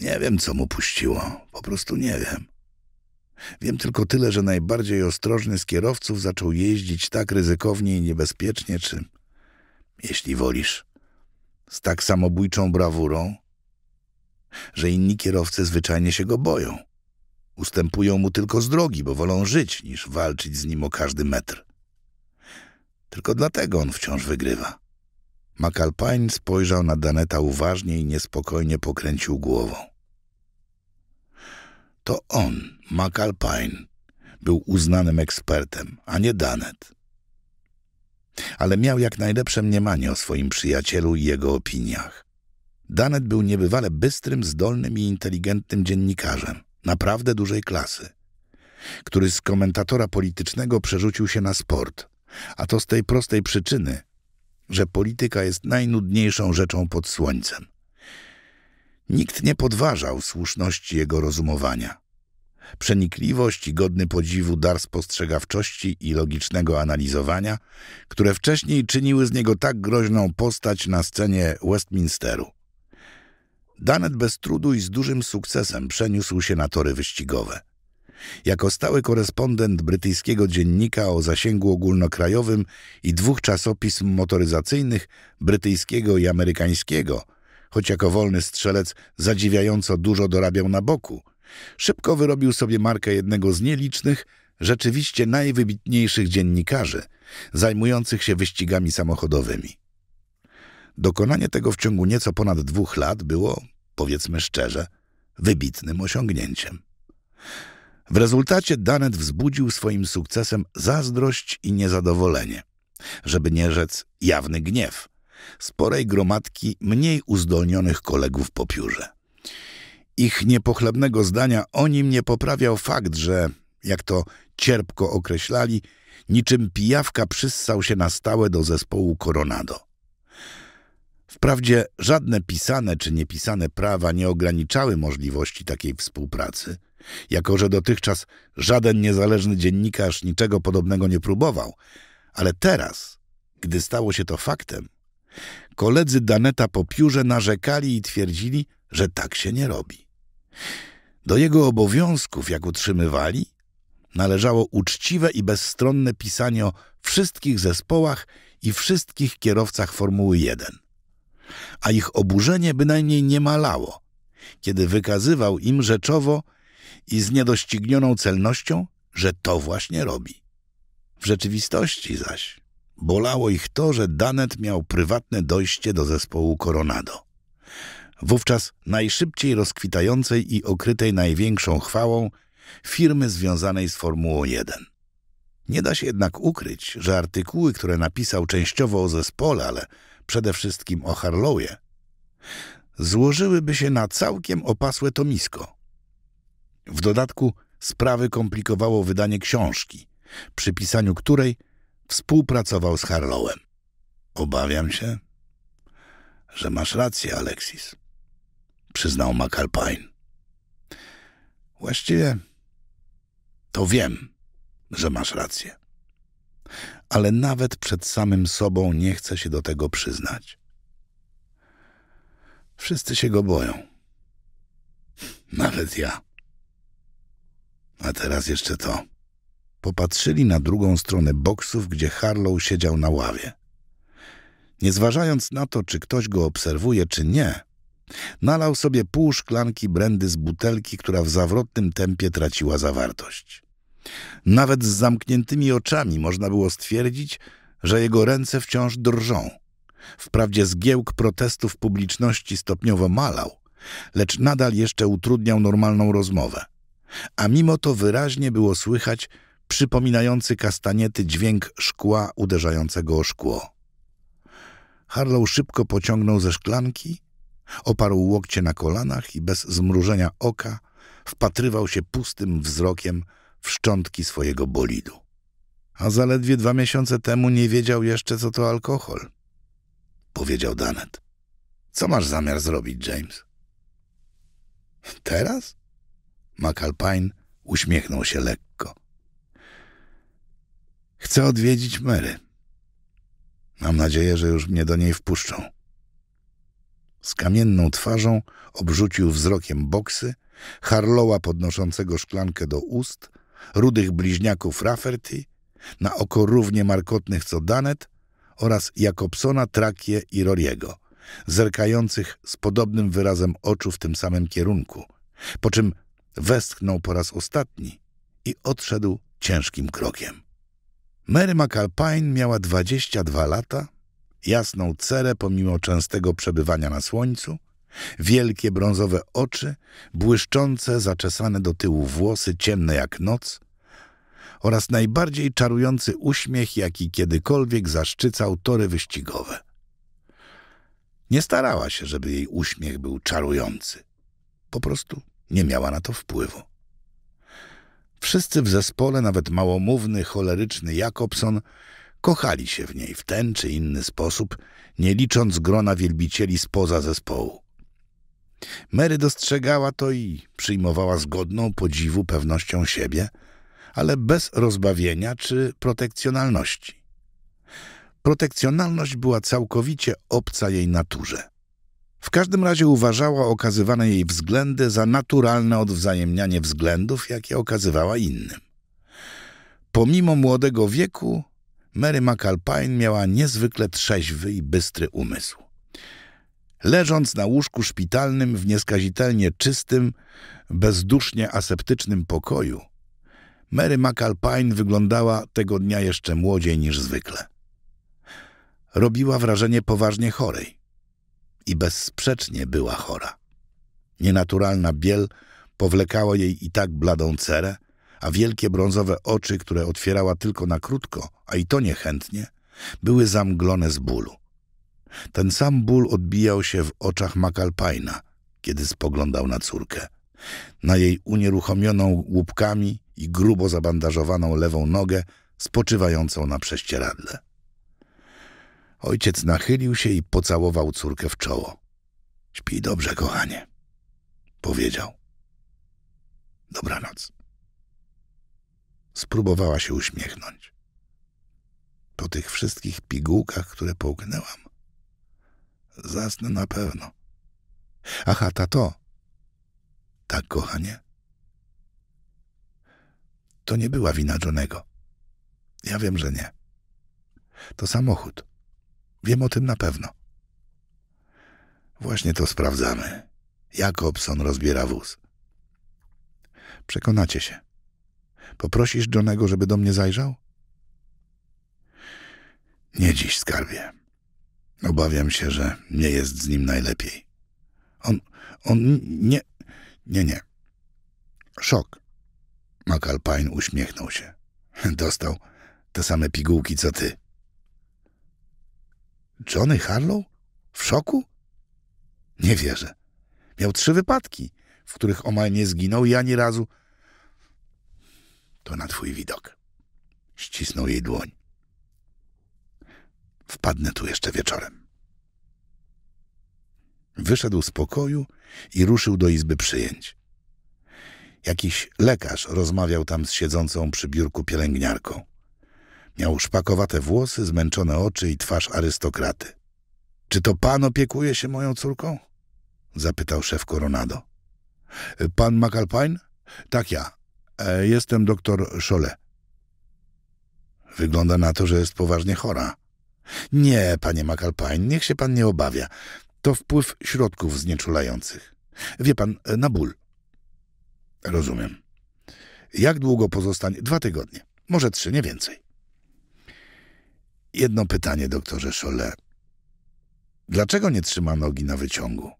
Speaker 1: Nie wiem, co mu puściło. Po prostu nie wiem. Wiem tylko tyle, że najbardziej ostrożny z kierowców zaczął jeździć tak ryzykownie i niebezpiecznie, czy, jeśli wolisz, z tak samobójczą brawurą, że inni kierowcy zwyczajnie się go boją. Ustępują mu tylko z drogi, bo wolą żyć, niż walczyć z nim o każdy metr. Tylko dlatego on wciąż wygrywa. McAlpine spojrzał na Daneta uważnie i niespokojnie pokręcił głową. To on, McAlpine, był uznanym ekspertem, a nie Danet. Ale miał jak najlepsze mniemanie o swoim przyjacielu i jego opiniach. Danet był niebywale bystrym, zdolnym i inteligentnym dziennikarzem, naprawdę dużej klasy, który z komentatora politycznego przerzucił się na sport, a to z tej prostej przyczyny, że polityka jest najnudniejszą rzeczą pod słońcem. Nikt nie podważał słuszności jego rozumowania. Przenikliwość i godny podziwu dar spostrzegawczości i logicznego analizowania, które wcześniej czyniły z niego tak groźną postać na scenie Westminsteru. Danet bez trudu i z dużym sukcesem przeniósł się na tory wyścigowe. Jako stały korespondent brytyjskiego dziennika o zasięgu ogólnokrajowym i dwóch czasopism motoryzacyjnych, brytyjskiego i amerykańskiego – choć jako wolny strzelec zadziwiająco dużo dorabiał na boku. Szybko wyrobił sobie markę jednego z nielicznych, rzeczywiście najwybitniejszych dziennikarzy, zajmujących się wyścigami samochodowymi. Dokonanie tego w ciągu nieco ponad dwóch lat było, powiedzmy szczerze, wybitnym osiągnięciem. W rezultacie Danet wzbudził swoim sukcesem zazdrość i niezadowolenie, żeby nie rzec jawny gniew – sporej gromadki mniej uzdolnionych kolegów po piórze. Ich niepochlebnego zdania o nim nie poprawiał fakt, że, jak to cierpko określali, niczym pijawka przyssał się na stałe do zespołu Coronado. Wprawdzie żadne pisane czy niepisane prawa nie ograniczały możliwości takiej współpracy, jako że dotychczas żaden niezależny dziennikarz niczego podobnego nie próbował, ale teraz, gdy stało się to faktem, Koledzy Daneta po piórze narzekali i twierdzili, że tak się nie robi. Do jego obowiązków, jak utrzymywali, należało uczciwe i bezstronne pisanie o wszystkich zespołach i wszystkich kierowcach Formuły 1. A ich oburzenie bynajmniej nie malało, kiedy wykazywał im rzeczowo i z niedoścignioną celnością, że to właśnie robi. W rzeczywistości zaś Bolało ich to, że Danet miał prywatne dojście do zespołu Coronado. Wówczas najszybciej rozkwitającej i okrytej największą chwałą firmy związanej z Formułą 1. Nie da się jednak ukryć, że artykuły, które napisał częściowo o zespole, ale przede wszystkim o Harlowie, złożyłyby się na całkiem opasłe tomisko. W dodatku sprawy komplikowało wydanie książki, przy pisaniu której – współpracował z Harlowem. Obawiam się, że masz rację, Alexis, przyznał McAlpine. Właściwie to wiem, że masz rację. Ale nawet przed samym sobą nie chcę się do tego przyznać. Wszyscy się go boją. Nawet ja. A teraz jeszcze to popatrzyli na drugą stronę boksów, gdzie Harlow siedział na ławie. Nie zważając na to, czy ktoś go obserwuje, czy nie, nalał sobie pół szklanki brandy z butelki, która w zawrotnym tempie traciła zawartość. Nawet z zamkniętymi oczami można było stwierdzić, że jego ręce wciąż drżą. Wprawdzie zgiełk protestów publiczności stopniowo malał, lecz nadal jeszcze utrudniał normalną rozmowę. A mimo to wyraźnie było słychać, przypominający kastaniety dźwięk szkła uderzającego o szkło. Harlow szybko pociągnął ze szklanki, oparł łokcie na kolanach i bez zmrużenia oka wpatrywał się pustym wzrokiem w szczątki swojego bolidu. A zaledwie dwa miesiące temu nie wiedział jeszcze, co to alkohol. Powiedział Danet. Co masz zamiar zrobić, James? Teraz? McAlpine uśmiechnął się lekko. Chcę odwiedzić Mary. Mam nadzieję, że już mnie do niej wpuszczą. Z kamienną twarzą obrzucił wzrokiem boksy, Harlowa podnoszącego szklankę do ust, rudych bliźniaków Rafferty, na oko równie markotnych co Danet oraz Jakobsona, Trakie i Roriego, zerkających z podobnym wyrazem oczu w tym samym kierunku, po czym westchnął po raz ostatni i odszedł ciężkim krokiem. Mary McAlpine miała 22 lata, jasną cerę pomimo częstego przebywania na słońcu, wielkie brązowe oczy, błyszczące, zaczesane do tyłu włosy, ciemne jak noc oraz najbardziej czarujący uśmiech, jaki kiedykolwiek zaszczycał tory wyścigowe. Nie starała się, żeby jej uśmiech był czarujący. Po prostu nie miała na to wpływu. Wszyscy w zespole, nawet małomówny, choleryczny Jakobson, kochali się w niej w ten czy inny sposób, nie licząc grona wielbicieli spoza zespołu. Mary dostrzegała to i przyjmowała z godną podziwu pewnością siebie, ale bez rozbawienia czy protekcjonalności. Protekcjonalność była całkowicie obca jej naturze. W każdym razie uważała okazywane jej względy za naturalne odwzajemnianie względów, jakie okazywała innym. Pomimo młodego wieku, Mary McAlpine miała niezwykle trzeźwy i bystry umysł. Leżąc na łóżku szpitalnym w nieskazitelnie czystym, bezdusznie aseptycznym pokoju, Mary McAlpine wyglądała tego dnia jeszcze młodziej niż zwykle. Robiła wrażenie poważnie chorej i bezsprzecznie była chora. Nienaturalna biel powlekała jej i tak bladą cerę, a wielkie brązowe oczy, które otwierała tylko na krótko, a i to niechętnie, były zamglone z bólu. Ten sam ból odbijał się w oczach Makalpajna, kiedy spoglądał na córkę. Na jej unieruchomioną łupkami i grubo zabandażowaną lewą nogę spoczywającą na prześcieradle. Ojciec nachylił się i pocałował córkę w czoło. Śpi dobrze, kochanie, powiedział. Dobranoc. Spróbowała się uśmiechnąć. Po tych wszystkich pigułkach, które połknęłam. Zasnę na pewno. Aha, tato. Tak, kochanie? To nie była wina Johnego. Ja wiem, że nie. To samochód. Wiem o tym na pewno. Właśnie to sprawdzamy. Jakobson rozbiera wóz. Przekonacie się. Poprosisz Johnego, żeby do mnie zajrzał? Nie dziś, skarbie. Obawiam się, że nie jest z nim najlepiej. On, on nie, nie, nie. Szok. McAlpine uśmiechnął się. Dostał te same pigułki, co ty. Johnny Harlow? W szoku? Nie wierzę. Miał trzy wypadki, w których omal nie zginął i ani razu. To na twój widok. Ścisnął jej dłoń. Wpadnę tu jeszcze wieczorem. Wyszedł z pokoju i ruszył do izby przyjęć. Jakiś lekarz rozmawiał tam z siedzącą przy biurku pielęgniarką. Miał szpakowate włosy, zmęczone oczy i twarz arystokraty. Czy to pan opiekuje się moją córką? Zapytał szef Coronado. E, pan McAlpine? Tak ja. E, jestem doktor Szole. Wygląda na to, że jest poważnie chora. Nie, panie McAlpine, niech się pan nie obawia. To wpływ środków znieczulających. Wie pan, e, na ból. Rozumiem. Jak długo pozostanie? Dwa tygodnie. Może trzy, nie więcej. Jedno pytanie, doktorze Szole. Dlaczego nie trzyma nogi na wyciągu?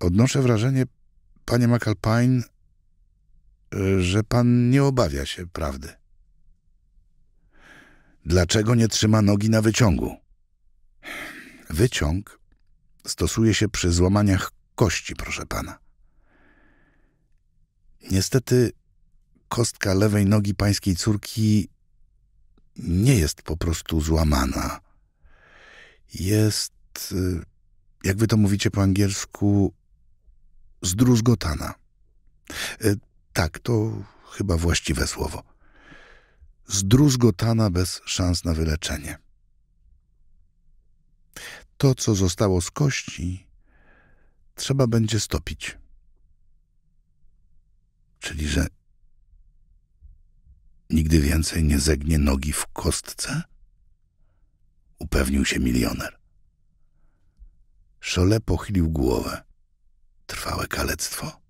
Speaker 1: Odnoszę wrażenie, panie McAlpine, że pan nie obawia się prawdy. Dlaczego nie trzyma nogi na wyciągu? Wyciąg stosuje się przy złamaniach kości, proszę pana. Niestety kostka lewej nogi pańskiej córki nie jest po prostu złamana. Jest, y, jak wy to mówicie po angielsku, zdruzgotana. Y, tak, to chyba właściwe słowo. Zdruzgotana bez szans na wyleczenie. To, co zostało z kości, trzeba będzie stopić. Czyli, że nigdy więcej nie zegnie nogi w kostce? Upewnił się milioner. Szole pochylił głowę. Trwałe kalectwo?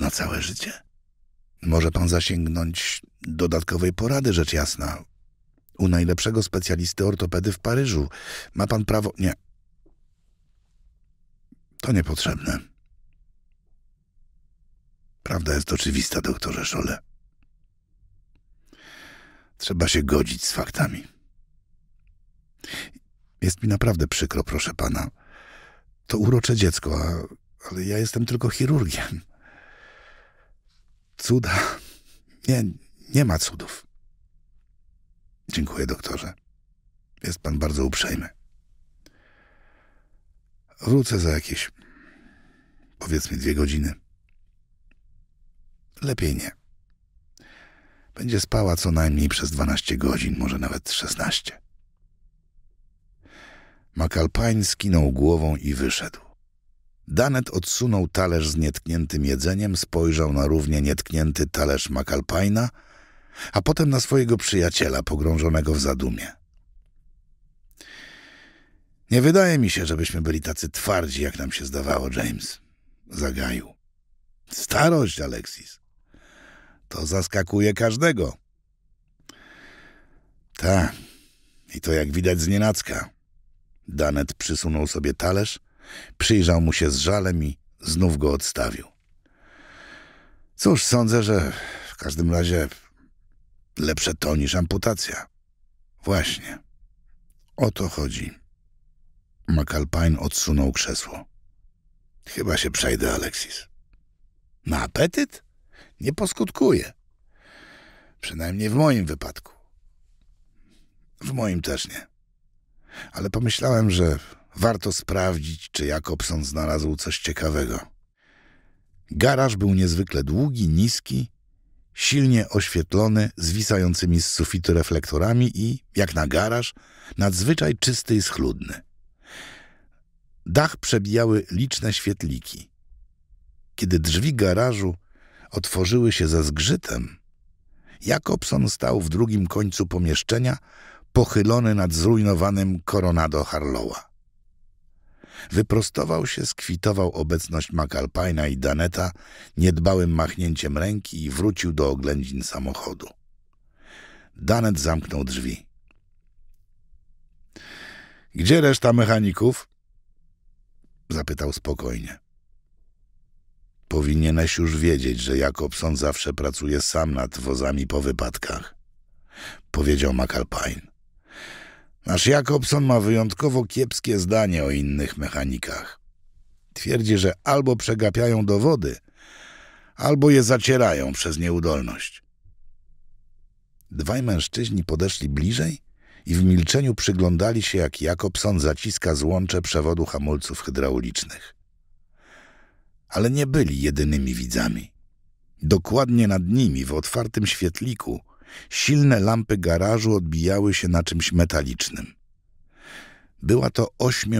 Speaker 1: Na całe życie? Może pan zasięgnąć dodatkowej porady, rzecz jasna. U najlepszego specjalisty ortopedy w Paryżu. Ma pan prawo... Nie. To niepotrzebne. Prawda jest oczywista, doktorze Szole. Trzeba się godzić z faktami. Jest mi naprawdę przykro, proszę pana. To urocze dziecko, a, ale ja jestem tylko chirurgiem. Cuda. Nie, nie ma cudów. Dziękuję, doktorze. Jest pan bardzo uprzejmy. Wrócę za jakieś, powiedzmy, dwie godziny. Lepiej nie. Będzie spała co najmniej przez 12 godzin, może nawet 16. McAlpine skinął głową i wyszedł. Danet odsunął talerz z nietkniętym jedzeniem, spojrzał na równie nietknięty talerz Makalpajna, a potem na swojego przyjaciela pogrążonego w zadumie. Nie wydaje mi się, żebyśmy byli tacy twardzi, jak nam się zdawało, James. Zagaił. Starość, Alexis. To zaskakuje każdego. Ta, i to jak widać z nienacka. Danet przysunął sobie talerz, przyjrzał mu się z żalem i znów go odstawił. Cóż, sądzę, że w każdym razie lepsze to niż amputacja. Właśnie. O to chodzi. McAlpine odsunął krzesło. Chyba się przejdę, Alexis. Na apetyt? nie poskutkuje. Przynajmniej w moim wypadku. W moim też nie. Ale pomyślałem, że warto sprawdzić, czy Jakobson znalazł coś ciekawego. Garaż był niezwykle długi, niski, silnie oświetlony zwisającymi z sufitu reflektorami i, jak na garaż, nadzwyczaj czysty i schludny. Dach przebijały liczne świetliki. Kiedy drzwi garażu otworzyły się ze zgrzytem. Jakobson stał w drugim końcu pomieszczenia, pochylony nad zrujnowanym koronado Harlowa. Wyprostował się, skwitował obecność McAlpina i Daneta niedbałym machnięciem ręki i wrócił do oględzin samochodu. Danet zamknął drzwi. Gdzie reszta mechaników? Zapytał spokojnie. Powinieneś już wiedzieć, że Jakobson zawsze pracuje sam nad wozami po wypadkach, powiedział McAlpine. Nasz Jakobson ma wyjątkowo kiepskie zdanie o innych mechanikach. Twierdzi, że albo przegapiają dowody, albo je zacierają przez nieudolność. Dwaj mężczyźni podeszli bliżej i w milczeniu przyglądali się, jak Jakobson zaciska złącze przewodu hamulców hydraulicznych ale nie byli jedynymi widzami. Dokładnie nad nimi, w otwartym świetliku, silne lampy garażu odbijały się na czymś metalicznym. Była to 8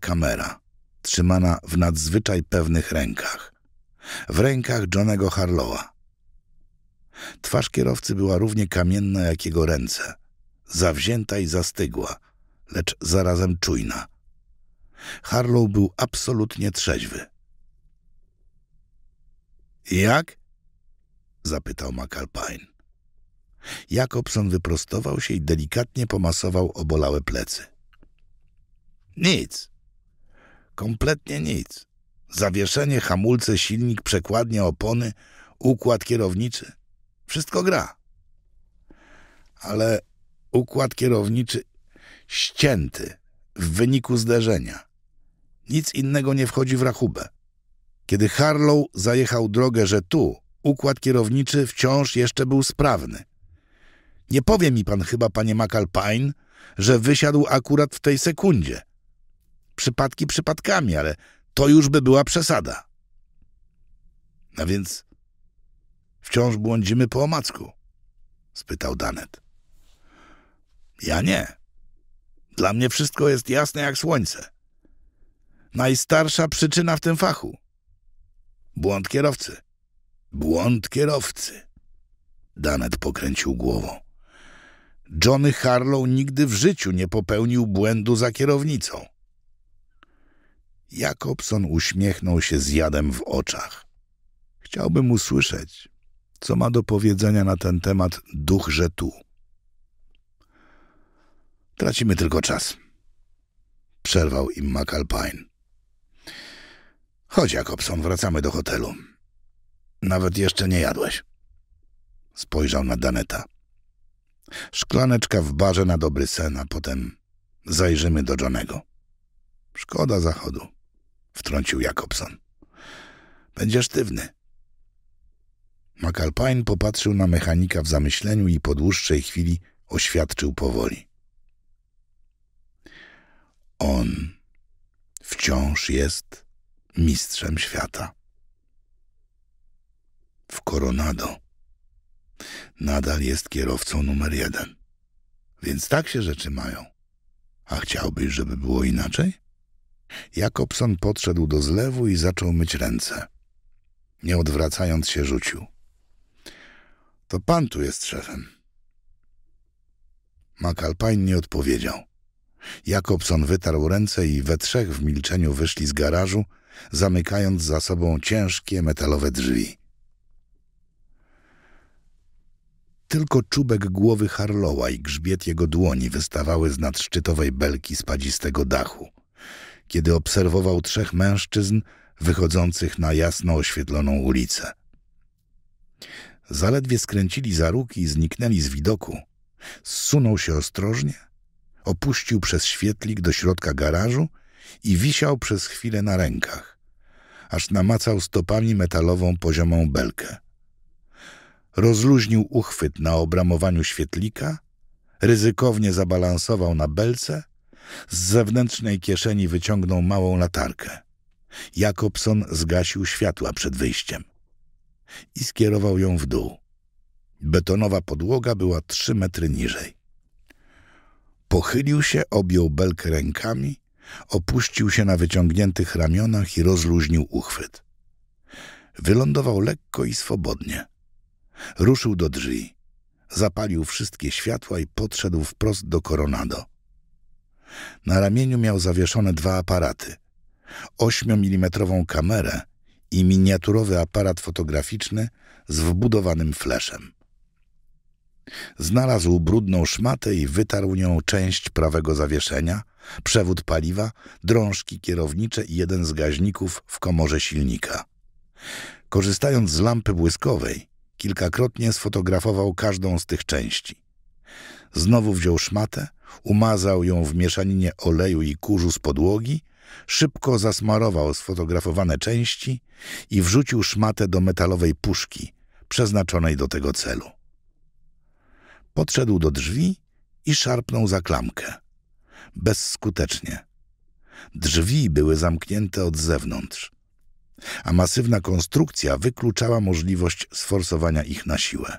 Speaker 1: kamera, trzymana w nadzwyczaj pewnych rękach. W rękach Johnego Harlowa. Twarz kierowcy była równie kamienna jak jego ręce, zawzięta i zastygła, lecz zarazem czujna. Harlow był absolutnie trzeźwy. Jak? zapytał McAlpine. Jakobson wyprostował się i delikatnie pomasował obolałe plecy. Nic. Kompletnie nic. Zawieszenie, hamulce, silnik, przekładnia, opony, układ kierowniczy. Wszystko gra. Ale układ kierowniczy ścięty w wyniku zderzenia. Nic innego nie wchodzi w rachubę. Kiedy Harlow zajechał drogę że tu, układ kierowniczy wciąż jeszcze był sprawny. Nie powie mi pan chyba, panie McAlpine, że wysiadł akurat w tej sekundzie. Przypadki przypadkami, ale to już by była przesada. A no więc wciąż błądzimy po omacku? spytał Danet. Ja nie. Dla mnie wszystko jest jasne jak słońce. Najstarsza przyczyna w tym fachu. Błąd kierowcy. Błąd kierowcy. Danet pokręcił głową. Johnny Harlow nigdy w życiu nie popełnił błędu za kierownicą. Jakobson uśmiechnął się z jadem w oczach. Chciałbym usłyszeć, co ma do powiedzenia na ten temat duch Żetu. Tracimy tylko czas. Przerwał im McAlpine. Chodź, Jakobson, wracamy do hotelu. Nawet jeszcze nie jadłeś. Spojrzał na Daneta. Szklaneczka w barze na dobry sen, a potem zajrzymy do Johnego. Szkoda zachodu, wtrącił Jakobson. Będziesz tywny. McAlpine popatrzył na mechanika w zamyśleniu i po dłuższej chwili oświadczył powoli. On wciąż jest mistrzem świata. W Coronado nadal jest kierowcą numer jeden. Więc tak się rzeczy mają. A chciałbyś, żeby było inaczej? Jakobson podszedł do zlewu i zaczął myć ręce. Nie odwracając się rzucił. To pan tu jest szefem. McAlpine nie odpowiedział. Jakobson wytarł ręce i we trzech w milczeniu wyszli z garażu, zamykając za sobą ciężkie metalowe drzwi. Tylko czubek głowy Harlowa i grzbiet jego dłoni wystawały z nadszczytowej belki spadzistego dachu, kiedy obserwował trzech mężczyzn wychodzących na jasno oświetloną ulicę. Zaledwie skręcili za ruki i zniknęli z widoku. Zsunął się ostrożnie, opuścił przez świetlik do środka garażu i wisiał przez chwilę na rękach, aż namacał stopami metalową poziomą belkę. Rozluźnił uchwyt na obramowaniu świetlika, ryzykownie zabalansował na belce, z zewnętrznej kieszeni wyciągnął małą latarkę. Jakobson zgasił światła przed wyjściem i skierował ją w dół. Betonowa podłoga była trzy metry niżej. Pochylił się, objął belkę rękami Opuścił się na wyciągniętych ramionach i rozluźnił uchwyt. Wylądował lekko i swobodnie. Ruszył do drzwi. Zapalił wszystkie światła i podszedł wprost do koronado. Na ramieniu miał zawieszone dwa aparaty. 8 kamerę i miniaturowy aparat fotograficzny z wbudowanym fleszem. Znalazł brudną szmatę i wytarł nią część prawego zawieszenia, przewód paliwa, drążki kierownicze i jeden z gaźników w komorze silnika. Korzystając z lampy błyskowej, kilkakrotnie sfotografował każdą z tych części. Znowu wziął szmatę, umazał ją w mieszaninie oleju i kurzu z podłogi, szybko zasmarował sfotografowane części i wrzucił szmatę do metalowej puszki przeznaczonej do tego celu. Podszedł do drzwi i szarpnął za klamkę. Bezskutecznie. Drzwi były zamknięte od zewnątrz, a masywna konstrukcja wykluczała możliwość sforsowania ich na siłę.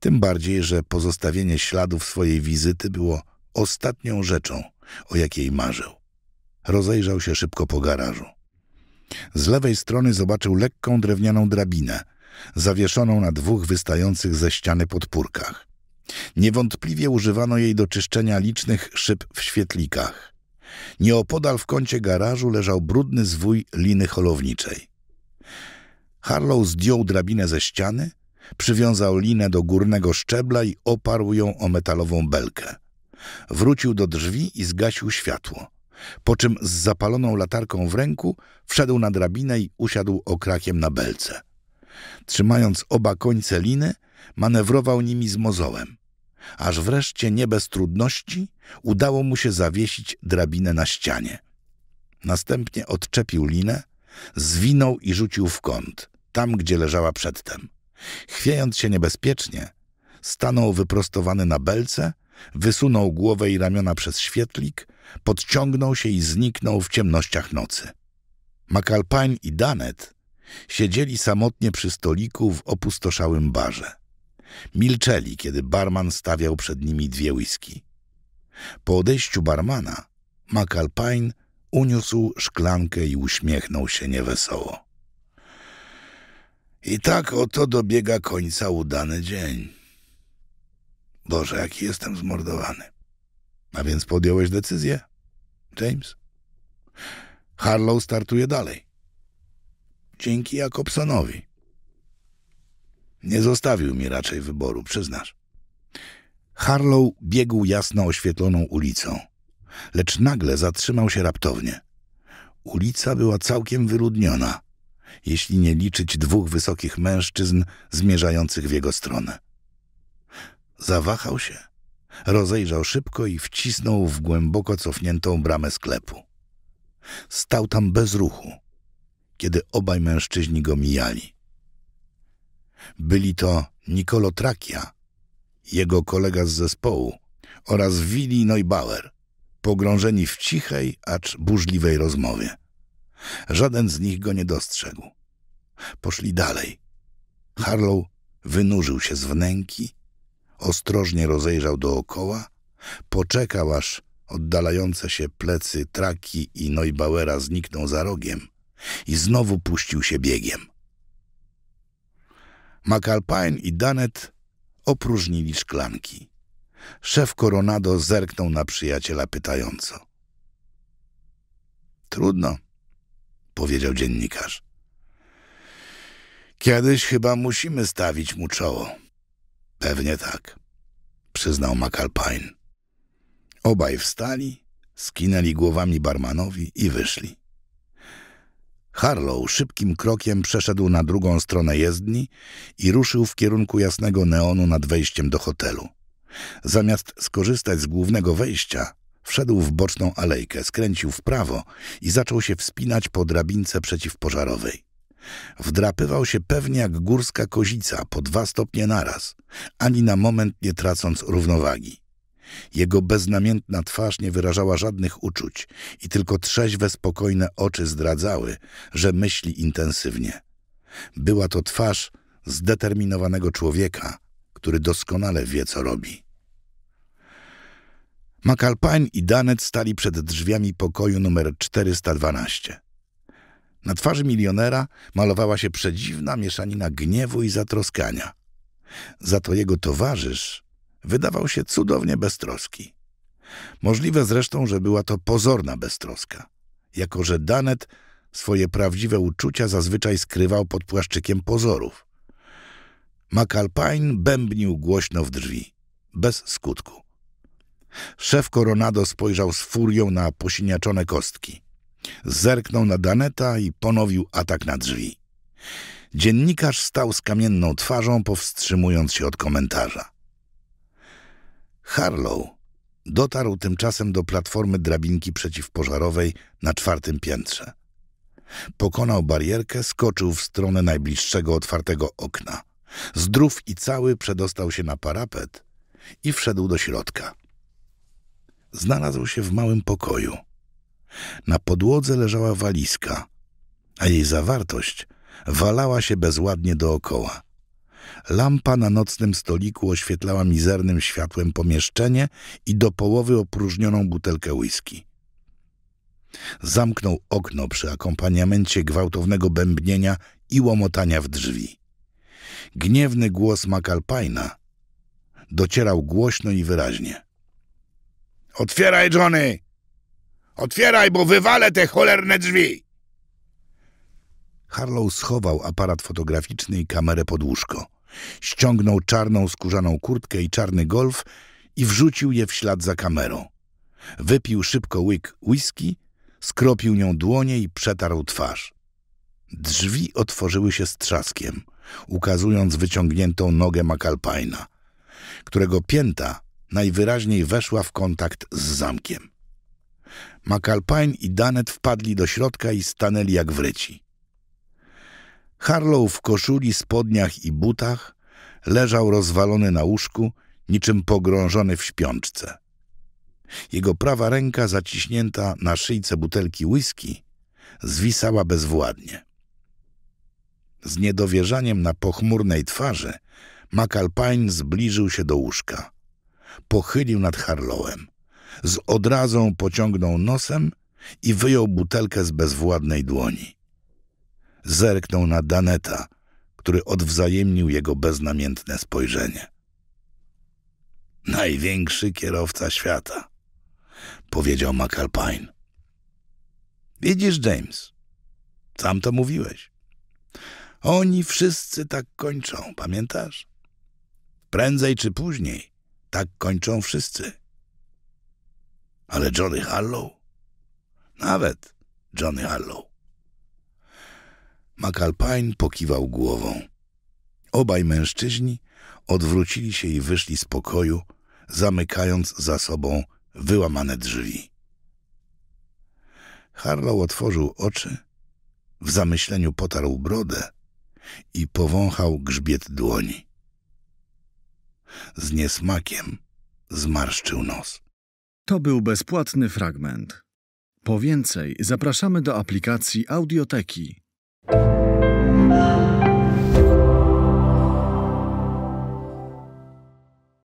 Speaker 1: Tym bardziej, że pozostawienie śladów swojej wizyty było ostatnią rzeczą, o jakiej marzył. Rozejrzał się szybko po garażu. Z lewej strony zobaczył lekką drewnianą drabinę – zawieszoną na dwóch wystających ze ściany podpórkach. Niewątpliwie używano jej do czyszczenia licznych szyb w świetlikach. Nieopodal w kącie garażu leżał brudny zwój liny holowniczej. Harlow zdjął drabinę ze ściany, przywiązał linę do górnego szczebla i oparł ją o metalową belkę. Wrócił do drzwi i zgasił światło, po czym z zapaloną latarką w ręku wszedł na drabinę i usiadł okrakiem na belce. Trzymając oba końce liny, manewrował nimi z mozołem. Aż wreszcie, nie bez trudności, udało mu się zawiesić drabinę na ścianie. Następnie odczepił linę, zwinął i rzucił w kąt, tam gdzie leżała przedtem. Chwiejąc się niebezpiecznie, stanął wyprostowany na belce, wysunął głowę i ramiona przez świetlik, podciągnął się i zniknął w ciemnościach nocy. McAlpine i Danet Siedzieli samotnie przy stoliku w opustoszałym barze. Milczeli, kiedy barman stawiał przed nimi dwie whisky. Po odejściu barmana McAlpine uniósł szklankę i uśmiechnął się niewesoło. I tak oto dobiega końca udany dzień. Boże, jaki jestem zmordowany. A więc podjąłeś decyzję, James? Harlow startuje dalej dzięki Jakobsonowi. Nie zostawił mi raczej wyboru, przyznasz. Harlow biegł jasno oświetloną ulicą, lecz nagle zatrzymał się raptownie. Ulica była całkiem wyludniona, jeśli nie liczyć dwóch wysokich mężczyzn zmierzających w jego stronę. Zawahał się, rozejrzał szybko i wcisnął w głęboko cofniętą bramę sklepu. Stał tam bez ruchu kiedy obaj mężczyźni go mijali. Byli to Nicolo Trakia, jego kolega z zespołu, oraz Willi Neubauer, pogrążeni w cichej, acz burzliwej rozmowie. Żaden z nich go nie dostrzegł. Poszli dalej. Harlow wynurzył się z wnęki, ostrożnie rozejrzał dookoła, poczekał aż oddalające się plecy Traki i Neubauera znikną za rogiem i znowu puścił się biegiem. McAlpine i Danet opróżnili szklanki. Szef Coronado zerknął na przyjaciela pytająco. Trudno, powiedział dziennikarz. Kiedyś chyba musimy stawić mu czoło. Pewnie tak, przyznał McAlpine. Obaj wstali, skinęli głowami barmanowi i wyszli. Harlow szybkim krokiem przeszedł na drugą stronę jezdni i ruszył w kierunku jasnego neonu nad wejściem do hotelu. Zamiast skorzystać z głównego wejścia, wszedł w boczną alejkę, skręcił w prawo i zaczął się wspinać po drabince przeciwpożarowej. Wdrapywał się pewnie jak górska kozica po dwa stopnie naraz, ani na moment nie tracąc równowagi. Jego beznamiętna twarz nie wyrażała żadnych uczuć i tylko trzeźwe, spokojne oczy zdradzały, że myśli intensywnie. Była to twarz zdeterminowanego człowieka, który doskonale wie, co robi. McAlpine i Danet stali przed drzwiami pokoju numer 412. Na twarzy milionera malowała się przedziwna mieszanina gniewu i zatroskania. Za to jego towarzysz wydawał się cudownie beztroski. Możliwe zresztą, że była to pozorna beztroska, jako że Danet swoje prawdziwe uczucia zazwyczaj skrywał pod płaszczykiem pozorów. McAlpine bębnił głośno w drzwi, bez skutku. Szef Coronado spojrzał z furią na posiniaczone kostki. Zerknął na Daneta i ponowił atak na drzwi. Dziennikarz stał z kamienną twarzą, powstrzymując się od komentarza. Harlow dotarł tymczasem do platformy drabinki przeciwpożarowej na czwartym piętrze. Pokonał barierkę, skoczył w stronę najbliższego otwartego okna. Zdrów i cały przedostał się na parapet i wszedł do środka. Znalazł się w małym pokoju. Na podłodze leżała walizka, a jej zawartość walała się bezładnie dookoła. Lampa na nocnym stoliku oświetlała mizernym światłem pomieszczenie i do połowy opróżnioną butelkę whisky. Zamknął okno przy akompaniamencie gwałtownego bębnienia i łomotania w drzwi. Gniewny głos Makalpajna docierał głośno i wyraźnie. Otwieraj, Johnny! Otwieraj, bo wywalę te cholerne drzwi! Harlow schował aparat fotograficzny i kamerę pod łóżko ściągnął czarną skórzaną kurtkę i czarny golf i wrzucił je w ślad za kamerą. Wypił szybko łyk whisky, skropił nią dłonie i przetarł twarz. Drzwi otworzyły się z trzaskiem, ukazując wyciągniętą nogę McAlpina, którego pięta najwyraźniej weszła w kontakt z zamkiem. McAlpine i Danet wpadli do środka i stanęli jak wryci. Harlow w koszuli, spodniach i butach leżał rozwalony na łóżku, niczym pogrążony w śpiączce. Jego prawa ręka zaciśnięta na szyjce butelki whisky zwisała bezwładnie. Z niedowierzaniem na pochmurnej twarzy McAlpine zbliżył się do łóżka. Pochylił nad Harlowem. Z odrazą pociągnął nosem i wyjął butelkę z bezwładnej dłoni zerknął na Daneta, który odwzajemnił jego beznamiętne spojrzenie. Największy kierowca świata, powiedział McAlpine. Widzisz, James, sam to mówiłeś. Oni wszyscy tak kończą, pamiętasz? Prędzej czy później tak kończą wszyscy. Ale Johnny Harlow? Nawet Johnny Harlow. McAlpine pokiwał głową. Obaj mężczyźni odwrócili się i wyszli z pokoju, zamykając za sobą wyłamane drzwi. Harlow otworzył oczy, w zamyśleniu potarł brodę i powąchał grzbiet dłoni. Z niesmakiem zmarszczył nos. To był bezpłatny fragment. Po więcej zapraszamy do aplikacji Audioteki Oh. (sighs) (sighs)